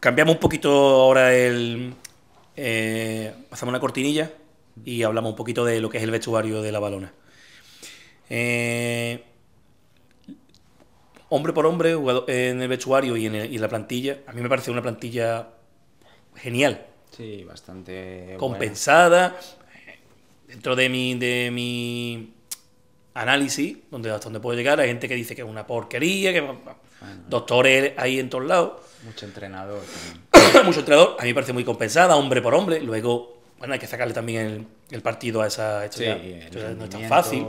cambiamos un poquito ahora el... pasamos eh, una cortinilla y hablamos un poquito de lo que es el vestuario de la balona. Eh, hombre por hombre, eh, en el vestuario y en, la plantilla, a mí me parece una plantilla genial. Sí, bastante. Compensada. Dentro de mi, de mi análisis, donde hasta donde puedo llegar, hay gente que dice que es una porquería, que doctores ahí en todos lados. Mucho entrenador. [COUGHS] mucho entrenador. A mí me parece muy compensada, hombre por hombre. Luego, bueno, hay que sacarle también el, partido a esa. no es tan fácil.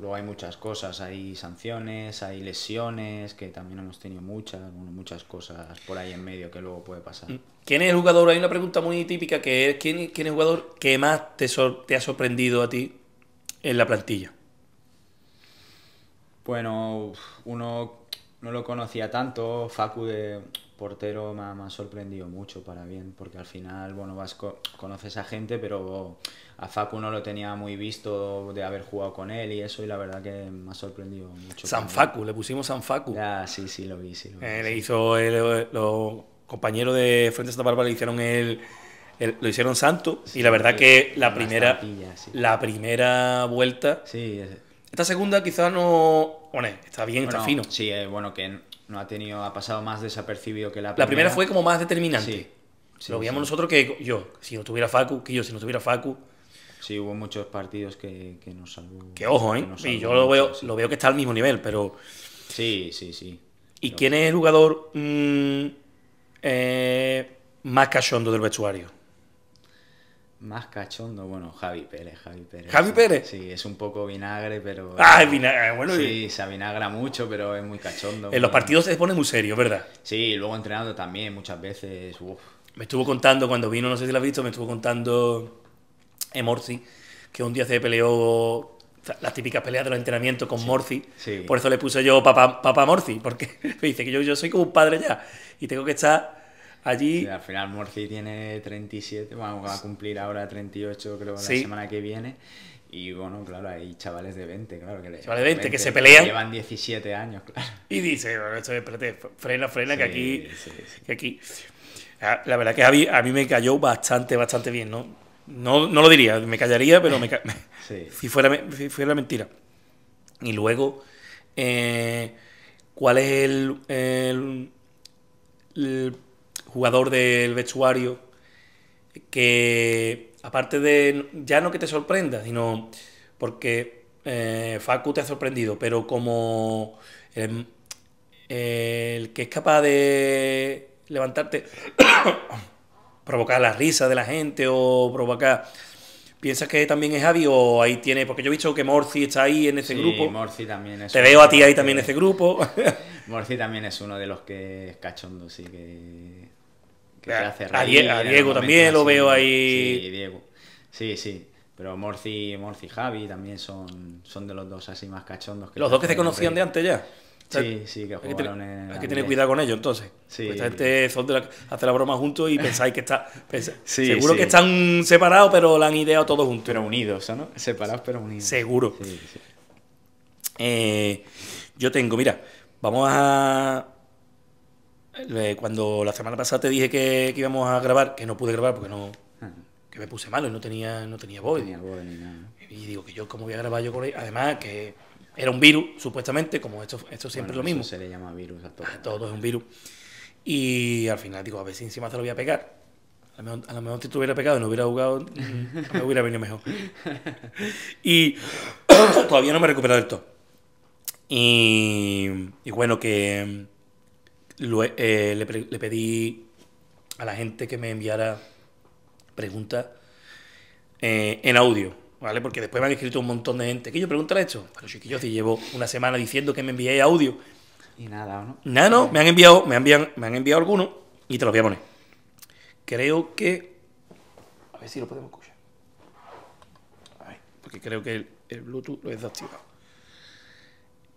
Luego hay muchas cosas, hay sanciones, hay lesiones, que también hemos tenido muchas, muchas cosas por ahí en medio que luego puede pasar. ¿Quién es el jugador? Hay una pregunta muy típica que es, ¿quién, quién es el jugador que más te, ha sorprendido a ti en la plantilla? Bueno, uno no lo conocía tanto, Facu de portero me ha, sorprendido mucho para bien, porque al final, bueno, vas conoces a gente, pero a Facu no lo tenía muy visto de haber jugado con él y eso, y la verdad que me ha sorprendido mucho. San Facu, le pusimos San Facu. Ah, sí, sí, lo vi, eh, Le hizo, el, los compañeros de Frente de Santa Bárbara le hicieron el, lo hicieron santo, y la verdad que la primera, la primera vuelta... Sí, esta segunda quizás no... está bien, está fino. Sí, eh, bueno, que no ha tenido, ha pasado más desapercibido que la primera. La primera fue como más determinante. lo veíamos nosotros que yo, si no tuviera Facu, que yo, si no tuviera Facu, Sí, hubo muchos partidos que, que nos salvó. Que ojo, ¿eh? y yo lo veo, lo veo que está al mismo nivel, pero. Sí, sí, sí. ¿Y quién es el jugador mm, eh, más cachondo del vestuario? Más cachondo, bueno, Javi Pérez, Javi Pérez. ¿Javi Pérez? Sí, es un poco vinagre, pero... Ah, es vinagre, eh, bueno. Sí, se vinagra mucho, pero es muy cachondo. En los partidos se pone muy serio, ¿verdad? Sí, luego entrenando también muchas veces, Me estuvo contando, cuando vino, no sé si lo has visto, me estuvo contando Morci, que un día se peleó las típicas peleas de los entrenamientos con sí, Por eso le puse yo papá, papá Morci, porque me [LAUGHS] dice que yo, yo soy como un padre ya y tengo que estar allí. al final Morsi tiene 37, vamos va a cumplir ahora 38 creo la semana que viene. Y bueno, claro, hay chavales de 20, claro. Que chavales de 20, que se pelean. llevan 17 años, claro. Y dice, bueno, esto, espérate, frena, frena, que aquí... Que aquí. Ah, la verdad que a mí me cayó bastante, bastante bien, ¿no? No, no lo diría, me callaría, pero me, [LAUGHS] si, fuera, si mentira. Y luego, eh, ¿cuál es el, jugador del vestuario que, aparte de, ya no que te sorprenda, sino porque eh, Facu te ha sorprendido, pero como el que es capaz de levantarte provocar la risa de la gente o provocar... ¿Piensas que también es Javi o ahí tiene? Porque yo he visto que Morci está ahí en ese sí, grupo. también es. Te veo a ti ahí también en ese grupo. [LAUGHS] Morci también es uno de los que es cachondo, sí, que, te hace a, Diego también lo veo ahí. Sí, Diego. Sí, sí. Pero Morci, Morci y Javi también son, son de los dos así más cachondos. Que los dos que se conocían de antes ya sí, sí, que hay que, hay que tener cuidado con ellos entonces. Sí. Pues esta gente la, hace la broma juntos y pensáis que está. [LAUGHS] seguro que están separados, pero la han ideado todos juntos. Pero unidos, ¿no? Separados, pero unidos. Seguro. Eh, yo tengo, mira, vamos a. Eh, cuando la semana pasada te dije que, íbamos a grabar, que no pude grabar porque no. Ah. Que me puse malo y no tenía, no tenía voz. Y digo que yo, ¿cómo voy a grabar yo con él? Además, que era un virus, supuestamente, como esto, esto siempre es lo mismo. se le llama virus ah, todo. es un virus. Y al final digo, a ver si encima te lo voy a pegar. A lo mejor, si te tuviera pegado y no hubiera jugado, [LAUGHS] me hubiera venido mejor. Y [COUGHS] todavía no me he recuperado del todo. Y, bueno, que mm, eh, le, pedí a la gente que me enviara preguntas eh, en audio. ¿vale? Porque después me han escrito un montón de gente. que yo preguntaré esto? Pero yo si llevo una semana diciendo que me enviéis audio. Y nada, ¿no? Nada, no, me han enviado, me han, me algunos y te los voy a poner. Creo que. A ver si lo podemos escuchar. A porque creo que el, Bluetooth lo he desactivado.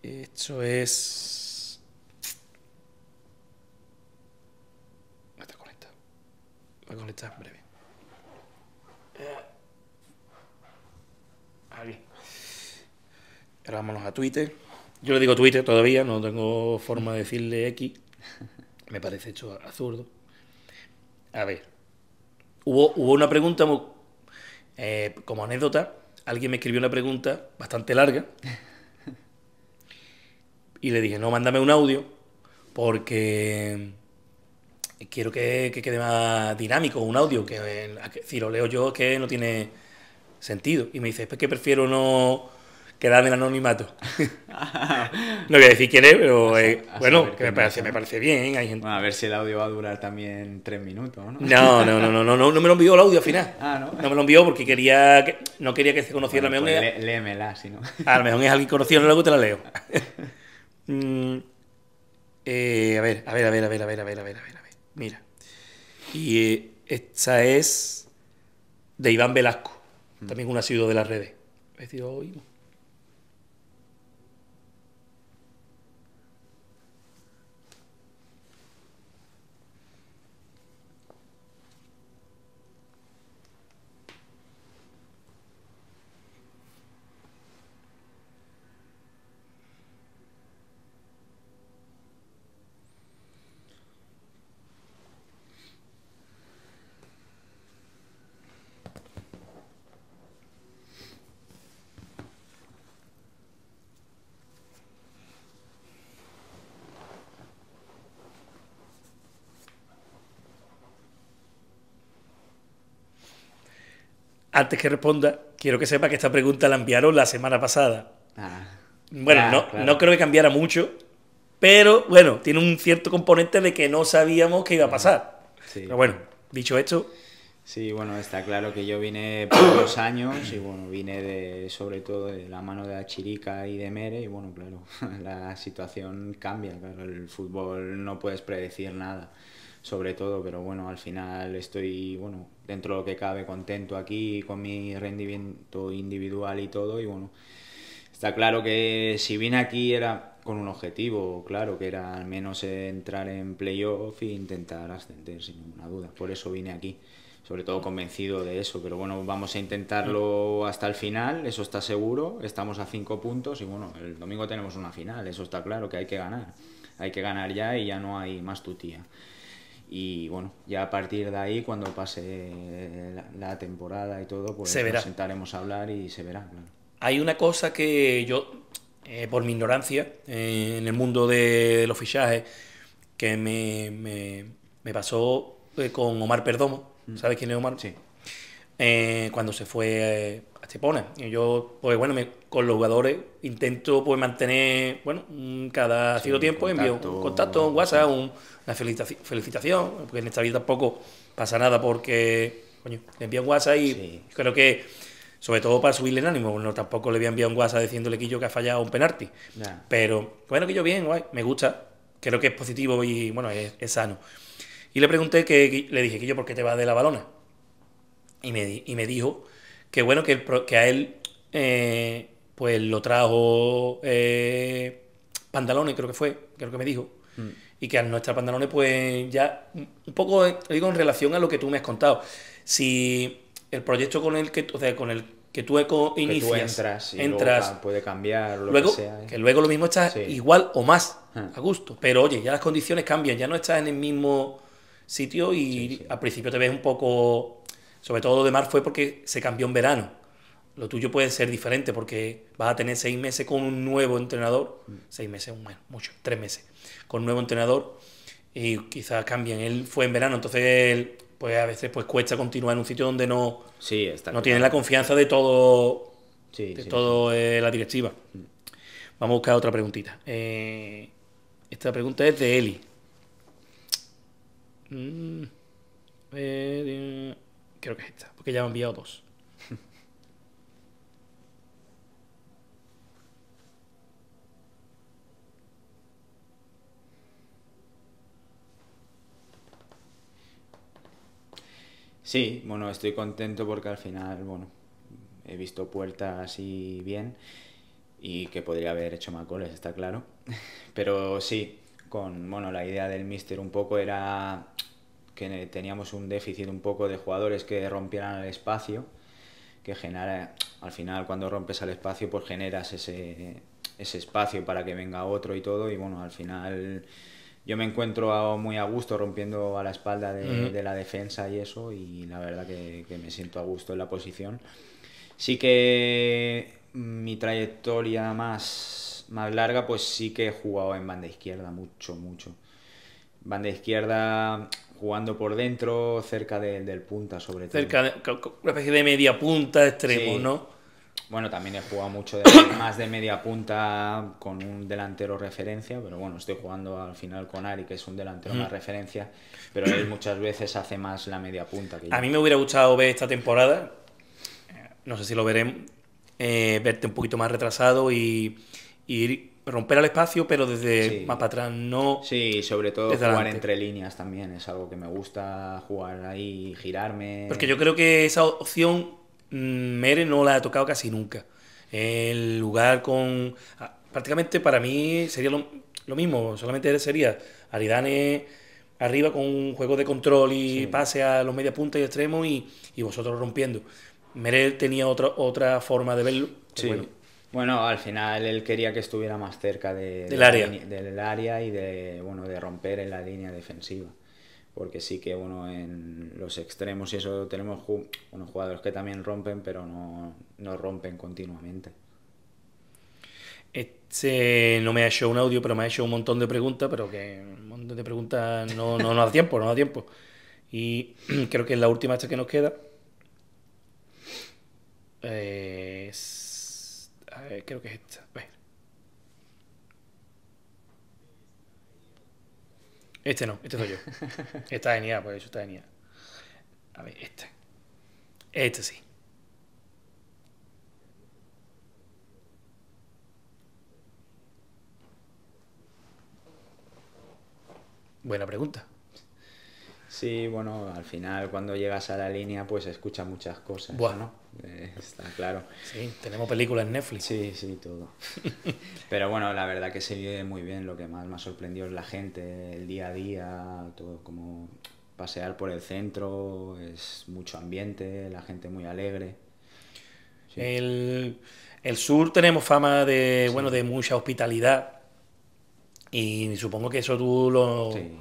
Esto es. Va a conectar en breve. Eh, pero vámonos a Twitter. Yo le digo Twitter todavía, no tengo forma de decirle X. Me parece hecho absurdo. A ver. Hubo, una pregunta, eh, como anécdota, alguien me escribió una pregunta bastante larga. Y le dije, no, mándame un audio, porque quiero que, quede más dinámico un audio, que, si lo leo yo, que no tiene sentido. Y me dice, es que prefiero no quedarme en anonimato. [LAUGHS] no voy a decir quién es, pero eh, bueno, me, parece, me parece, bien. Hay gente... a ver si el audio va a durar también tres minutos, ¿no? No, no, no, no, no, no, me lo envió el audio al final. Ah, ¿no? me lo envió porque quería que, no quería que se conociera. Bueno, pues léemela, si no. Ah, a lo mejor es alguien conocido, no luego te la leo. [LAUGHS] Mm, eh, a ver, a ver, a ver, a ver, a ver, a ver, a ver, a ver. Mira. Y eh, esta es de Iván Velasco. Mm. también un sido de las redes. Oh, Antes que responda, quiero que sepa que esta pregunta la enviaron la semana pasada. Ah. bueno, ah, no, no creo que cambiara mucho, pero bueno, tiene un cierto componente de que no sabíamos que iba a ah, pasar. Pero bueno, dicho esto, Sí, bueno, está claro que yo vine por dos años y bueno, vine de, sobre todo de la mano de Chirica y de Mere y bueno, claro, [LAUGHS] la situación cambia, el fútbol no puedes predecir nada sobre todo, pero bueno, al final estoy, bueno, dentro de lo que cabe contento aquí con mi rendimiento individual y todo, y bueno, está claro que si vine aquí era con un objetivo, claro, que era al menos entrar en playoff e intentar ascender, sin ninguna duda, por eso vine aquí sobre todo convencido de eso, pero bueno, vamos a intentarlo hasta el final, eso está seguro, estamos a cinco puntos y bueno, el domingo tenemos una final, eso está claro que hay que ganar, hay que ganar ya y ya no hay más tutía. Y bueno, ya a partir de ahí, cuando pase la, temporada y todo, pues nos sentaremos a hablar y se verá. Hay una cosa que yo, eh, por mi ignorancia eh, en el mundo de, los fichajes, que me, me, me pasó eh, con Omar Perdomo. Mm. ¿Sabes quién es Omar? Sí. Eh, cuando se fue eh, a Estepona. Y yo, pues bueno, con los jugadores intento pues mantener, bueno, cada cierto tiempo pues, envío un contacto, un WhatsApp, una felicitación, porque en esta vida tampoco pasa nada porque, coño, le envío un WhatsApp y creo que, sobre todo para subirle el ánimo, no, tampoco le voy a enviar un WhatsApp diciéndole que yo que ha fallado un penalti. Pero, bueno, que yo bien, guay, me gusta, creo que es positivo y, bueno, es, es sano. Y le pregunté, que, le dije, que yo, ¿por qué te vas de la balona? y me, y me dijo que bueno, que, el, que a él eh, pues lo trajo eh, creo que fue, creo que me dijo. Mm. Y que a nuestra pantalones pues ya un poco, digo, en relación a lo que tú me has contado. Si el proyecto con el que, o sea, con el que tú inicias, entras, puede cambiar lo luego, ¿eh? que luego lo mismo estás igual o más ah. a gusto, pero oye, ya las condiciones cambian, ya no estás en el mismo sitio y al principio te ves un poco sobre todo lo mar fue porque se cambió en verano. Lo tuyo puede ser diferente porque vas a tener seis meses con un nuevo entrenador, mm. seis meses, bueno, mucho, tres meses, con un nuevo entrenador y quizás cambien. Él fue en verano, entonces pues a veces pues cuesta continuar en un sitio donde no, sí, no tiene la confianza de todo, de todo eh, la directiva. Mm. Vamos a buscar otra preguntita. Eh, esta pregunta es de Eli. Mm, eh, Creo que es porque ya me he enviado dos. [LAUGHS] Sí, bueno, estoy contento porque al final, bueno, he visto puertas así bien y que podría haber hecho más goles, está claro. [LAUGHS] Pero sí, con, bueno, la idea del míster un poco era que teníamos un déficit un poco de jugadores que rompieran el espacio, que genera, al final cuando rompes al espacio pues generas ese, ese espacio para que venga otro y todo y bueno, al final yo me encuentro muy a gusto rompiendo a la espalda de, la defensa y eso y la verdad que, me siento a gusto en la posición. Sí que mi trayectoria más, más larga pues sí que he jugado en banda izquierda mucho, mucho banda izquierda jugando por dentro, cerca del punta sobre todo. Cerca de una especie de media punta extremo, ¿no? Bueno, también he jugado mucho más de media punta con un delantero referencia, pero bueno, estoy jugando al final con Ari, que es un delantero más mm. referencia, pero él muchas veces hace más la media punta. Que yo. A mí me hubiera gustado ver esta temporada, eh, no sé si lo veremos, eh, verte un poquito más retrasado y, y ir romper al espacio, pero desde más para atrás, no. Sí, sobre todo jugar entre líneas también es algo que me gusta, jugar ahí, girarme. Porque yo creo que esa opción mm, Mere no la ha tocado casi nunca. El lugar con. Ah, prácticamente para mí sería lo, mismo, solamente sería Aridane arriba con un juego de control y pase a los media punta y extremos y, vosotros rompiendo. Mere tenía otra, otra forma de verlo. Bueno, al final él quería que estuviera más cerca del, área. y de, bueno, de romper en la línea defensiva. Porque sí que bueno, en los extremos y eso tenemos unos jugadores que también rompen, pero no, rompen continuamente. Este no me ha hecho un audio, pero me ha hecho un montón de preguntas, pero que un montón de preguntas no, no, da tiempo, no da tiempo. Y [CLEARS THROAT] creo que es la última esta que nos queda. Es eh, eh, creo que es esta. ver, Este no, este soy yo. [LAUGHS] Esta genial, por eso está genial. A ver, este. Este sí. Buena pregunta. Sí, bueno, al final cuando llegas a la línea pues escuchas muchas cosas. Bueno, eh, está claro. Sí, tenemos películas en Netflix. Sí, sí, todo. [LAUGHS] Pero bueno, la verdad que se vive muy bien. Lo que más me ha sorprendido es la gente, el día a día, todo como pasear por el centro, es mucho ambiente, la gente muy alegre. El, sur tenemos fama de, bueno, de mucha hospitalidad. Y supongo que eso tú lo... Sí,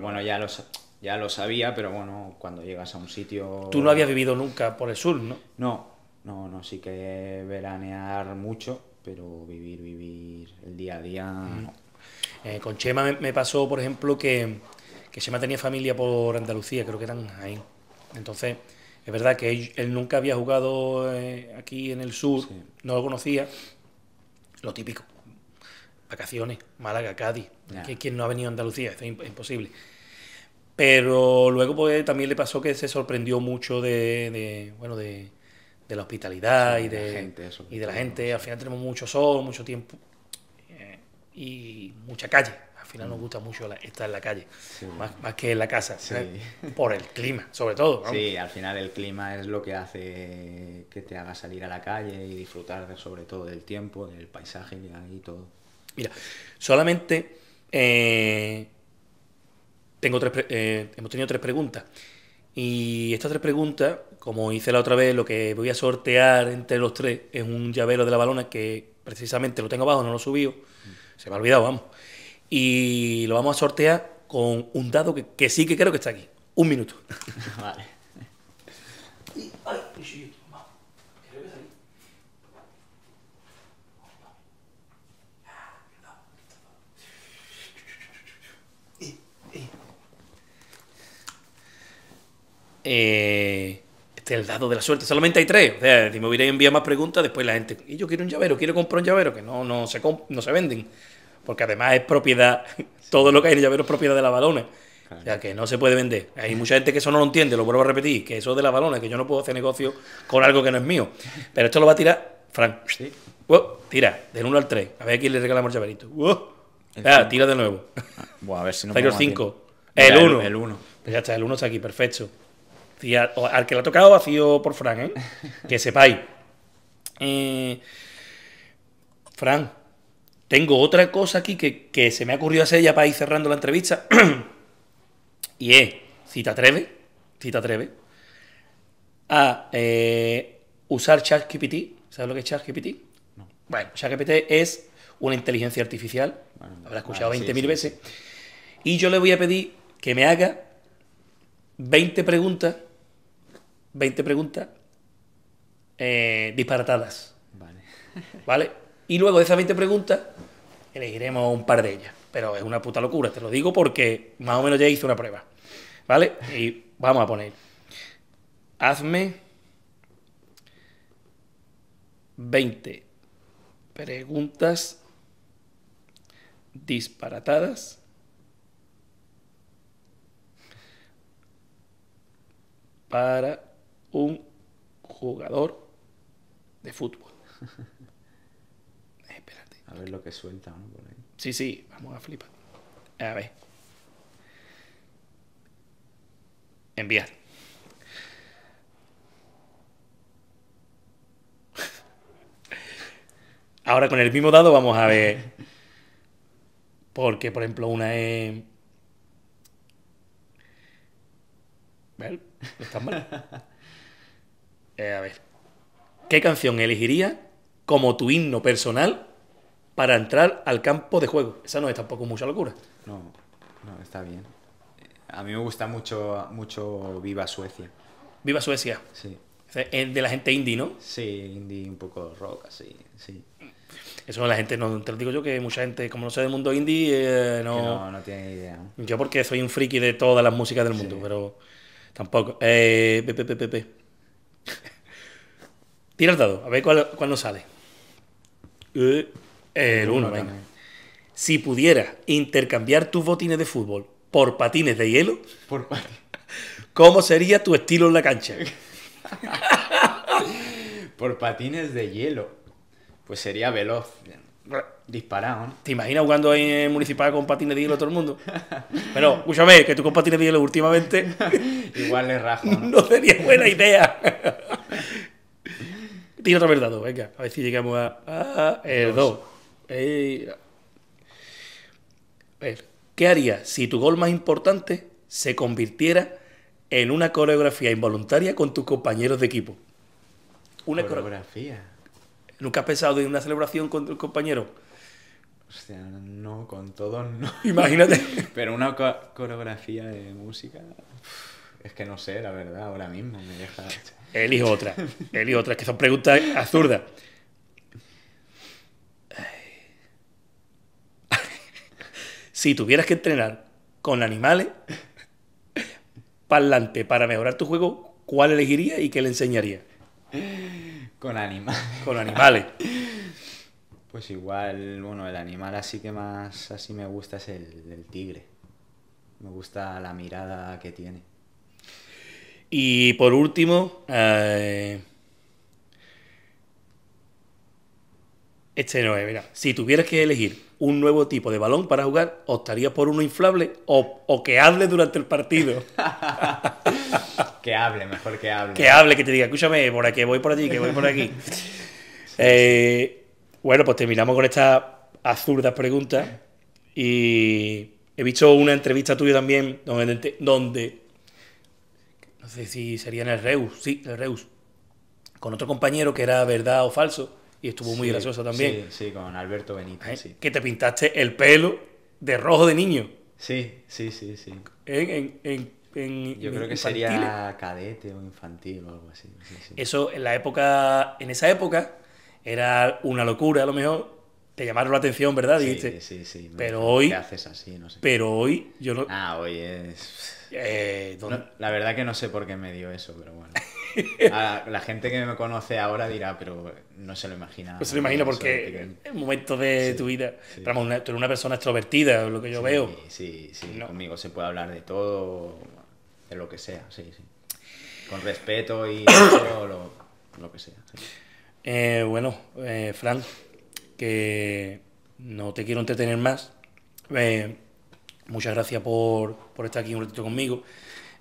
bueno, ya los, ya lo sabía, pero bueno, cuando llegas a un sitio... Tú no habías vivido nunca por el sur, ¿no? No, no, no, sí que veranear mucho, pero vivir, vivir el día a día... Mm. No. Eh, con Chema me, pasó, por ejemplo, que, que Chema tenía familia por Andalucía, creo que eran ahí. Entonces, es verdad que él, nunca había jugado eh, aquí en el sur, no lo conocía. Lo típico, vacaciones, Málaga, Cádiz, ¿Quién no ha venido a Andalucía, es imposible. Pero luego pues, también le pasó que se sorprendió mucho de, bueno, de, la hospitalidad y, de, la gente, Al final tenemos mucho sol, mucho tiempo eh, y mucha calle. Al final nos mm. gusta mucho estar en la calle, más, que en la casa, por el clima, sobre todo. Sí, al final el clima es lo que hace que te haga salir a la calle y disfrutar de, sobre todo del tiempo, del paisaje y todo. Mira, solamente eh, tengo tres, eh, hemos tenido tres preguntas. Y estas tres preguntas, como hice la otra vez, lo que voy a sortear entre los tres es un llavero de la balona que precisamente lo tengo abajo, no lo he subido. Mm. Se me ha olvidado, vamos. Y lo vamos a sortear con un dado que, que sí que creo que está aquí. Un minuto. [LAUGHS] vale. Eh, este es el dado de la suerte. Solamente hay tres. O sea, si me hubiera enviado más preguntas, después la gente. Y yo quiero un llavero, quiero comprar un llavero, que no, no, se, no se venden. Porque además es propiedad, [LAUGHS] todo lo que hay en el llavero es propiedad de la balona. O sea, que no se puede vender. Hay mucha gente que eso no lo entiende, lo vuelvo a repetir, que eso de la balona, que yo no puedo hacer negocio con algo que no es mío. Pero esto lo va a tirar Frank. Sí. tira, del 1 al 3. A ver quién le regalamos el llaverito. tira de nuevo. Ah, a 5. El 1. El 1. Pues ya está, el 1 está aquí, perfecto al que le ha tocado, vacío por Fran, ¿eh? [LAUGHS] Que sepáis. Frank eh, Fran, tengo otra cosa aquí que, se me ha ocurrido hacer ya para ir cerrando la entrevista. [CLEARS THROAT] y es, cita te atreves, a eh, usar ChatGPT. ¿Sabes lo que es ChatGPT? Bueno, ChatGPT es una inteligencia artificial. Bueno, Habrá escuchado 20.000 veces. Y yo le voy a pedir que me haga 20 preguntas 20 preguntas eh, disparatadas. Vale. [LAUGHS] ¿Vale? Y luego de esas 20 preguntas, elegiremos un par de ellas. Pero es una puta locura, te lo digo porque más o menos ya hice una prueba. ¿Vale? Y vamos a poner. Hazme 20 preguntas disparatadas. Para un jugador de fútbol. [LAUGHS] Eh, espérate. A ver lo que suelta, Sí, sí, vamos a flipar. A ver. Enviar. [LAUGHS] Ahora con el mismo dado vamos a ver. Porque, por ejemplo, una es. ¿Ves? Está mal. [LAUGHS] Eh, a ver. ¿Qué canción elegirías como tu himno personal para entrar al campo de juego? Esa no es tampoco mucha locura. No, no, está bien. Eh, a mí me gusta mucho, mucho Viva Suecia. Viva Suecia. Sí. De la gente indie, ¿no? Sí, indie, un poco rock, así, sí. Eso la gente, no, te lo digo yo, que mucha gente, como no sé del mundo indie, eh, no... no... tiene idea. Yo porque soy un friki de todas las músicas del mundo, pero tampoco. Eh, Tira el dado, a ver cuál, cuál sale. Eh, el 1, Si pudieras intercambiar tus botines de fútbol por patines de hielo, por ¿cómo sería tu estilo en la cancha? [LAUGHS] por patines de hielo. Pues sería veloz. Disparado, ¿no? ¿Te imaginas jugando en municipal con patines de hielo todo el mundo? Pero, escúchame, que tú con patines de hielo últimamente. [LAUGHS] Igual le rajo. no [LAUGHS] sería buena idea. Tira otra vez venga. A ver si llegamos a. el 2. a ver. ¿Qué harías si tu gol más importante se convirtiera en una coreografía involuntaria con tus compañeros de equipo? Una coreografía. ¿Nunca has pensado en una celebración con tus compañeros? sea, no, con todos no. Imagínate. [LAUGHS] Pero una coreografía de música. Es que no sé, la verdad, ahora mismo me deja. Elijo otra. Elijo otra, que son preguntas absurdas. si tuvieras que entrenar con animales adelante para mejorar tu juego, ¿cuál elegirías y qué le enseñarías? Con animales. Con animales. Pues igual, bueno, el animal así que más así me gusta es el tigre. Me gusta la mirada que tiene. Y por último, eh, este no es, mira. Si tuvieras que elegir un nuevo tipo de balón para jugar, ¿optarías por uno inflable o, que hable durante el partido? [LAUGHS] que hable, mejor que hable. Que hable, que te diga, escúchame, por aquí, voy por aquí, que voy por aquí. [LAUGHS] Eh, bueno, pues terminamos con estas absurdas preguntas. Y he visto una entrevista tuya también donde, donde no sé si sería en el Reus, sí, el Reus, con otro compañero que era verdad o falso, y estuvo muy gracioso también. Sí, sí, con Alberto Benítez. Eh, sí. Que te pintaste el pelo de rojo de niño. Sí, sí, sí, sí. En, en, en, Yo creo que sería cadete o infantil o algo así. Eso en la época, en esa época, era una locura a lo mejor, te llamaron la atención, ¿verdad? Sí, sí, sí. Pero hoy. ¿Qué haces así, no sé. Pero hoy yo no. Ah, hoy es. Eh, la verdad que no sé por qué me dio eso, pero bueno. [LAUGHS] la gente que me conoce ahora dirá, pero no se lo imagina. No pues se lo imagina porque es un momento de tu vida. Pero tú eres una persona extrovertida, lo que yo veo. Sí, sí, sí, conmigo se puede hablar de todo, de lo que sea, sí, sí. Con respeto y [COUGHS] todo lo, que sea. Eh, bueno, eh, Fran que no te quiero entretener más. Eh, Muchas gracias por, estar aquí un ratito conmigo.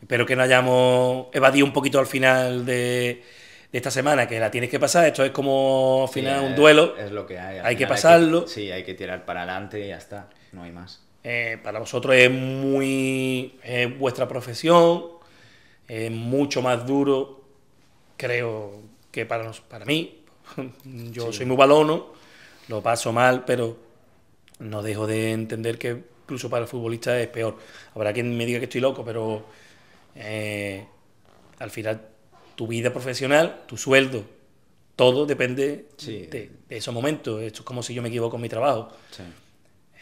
Espero que no hayamos evadido un poquito al final de, esta semana, que la tienes que pasar. Esto es como final un duelo. Es lo que hay. hay que pasarlo. sí, hay que tirar para adelante y ya está. No hay más. Eh, para vosotros es muy. Es vuestra profesión. Es mucho más duro, creo, que para, nos, para mí. Yo soy muy balono, lo paso mal, pero no dejo de entender que incluso para el futbolista es peor. Habrá quien me diga que estoy loco, pero eh, al final tu vida profesional, tu sueldo, todo depende de, esos momentos. Esto es como si yo me equivoco en mi trabajo.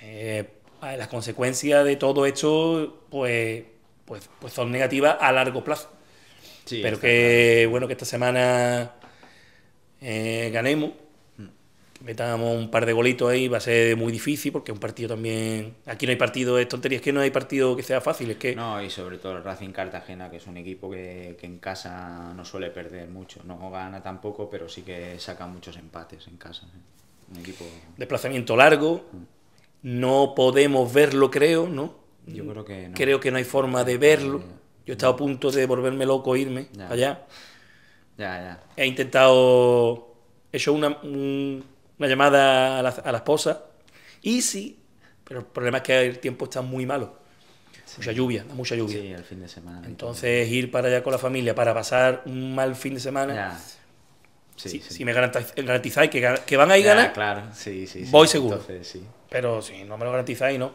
Eh, las consecuencias de todo esto, pues, pues, pues son negativas a largo plazo. Pero que, bueno, que esta semana eh, ganemos metamos un par de golitos ahí va a ser muy difícil porque un partido también aquí no hay partido es tontería es que no hay partido que sea fácil es que no y sobre todo el Racing Cartagena que es un equipo que, en casa no suele perder mucho no gana tampoco pero sí que saca muchos empates en casa ¿eh? un equipo desplazamiento largo no podemos verlo creo no yo creo que no. creo que no hay forma de verlo eh, yo he estado a punto de volverme loco e irme allá ya ya he intentado he hecho una un una llamada a la, esposa. Y sí, pero el problema es que el tiempo está muy malo. Mucha lluvia, mucha lluvia. Sí, el fin de semana. Entonces ir para allá con la familia para pasar un mal fin de semana. Sí, sí, Si me garantizáis que, van a ir ganar, claro. sí, sí, voy seguro. Pero si no me lo garantizáis, no.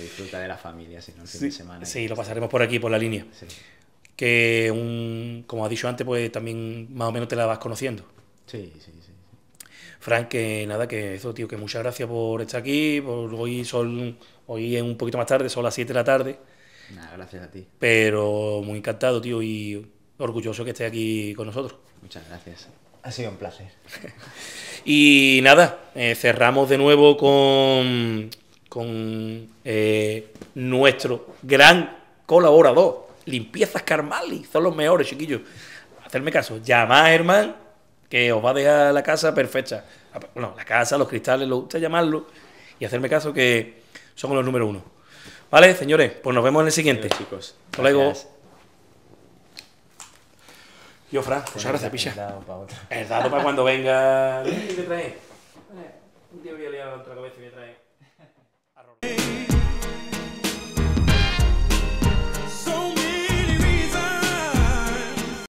disfruta de la familia, si no el fin de semana. Sí, lo pasaremos por aquí, por la línea. Que, un, como has dicho antes, pues también más o menos te la vas conociendo. Sí, sí, sí. Frank, que nada, que eso, tío, que muchas gracias por estar aquí. Por hoy son, hoy es un poquito más tarde, son las 7 de la tarde. Nada, gracias a ti. Pero muy encantado, tío, y orgulloso que estés aquí con nosotros. Muchas gracias. Ha sido un placer. [LAUGHS] y nada, eh, cerramos de nuevo con, con eh, nuestro gran colaborador. Limpiezas Carmali, son los mejores, chiquillos. Hacerme caso, llamad, hermano que os va a dejar la casa perfecta. Bueno, la casa, los cristales, lo gusta llamarlo. Y hacerme caso que somos los número uno. Vale, señores, pues nos vemos en el siguiente. chicos. Hasta luego. Yo, Fran, pues gracias, picha. El dado para, El para cuando venga. ¿Qué me trae? Un día voy a liar otra cabeza y me trae. [LAUGHS]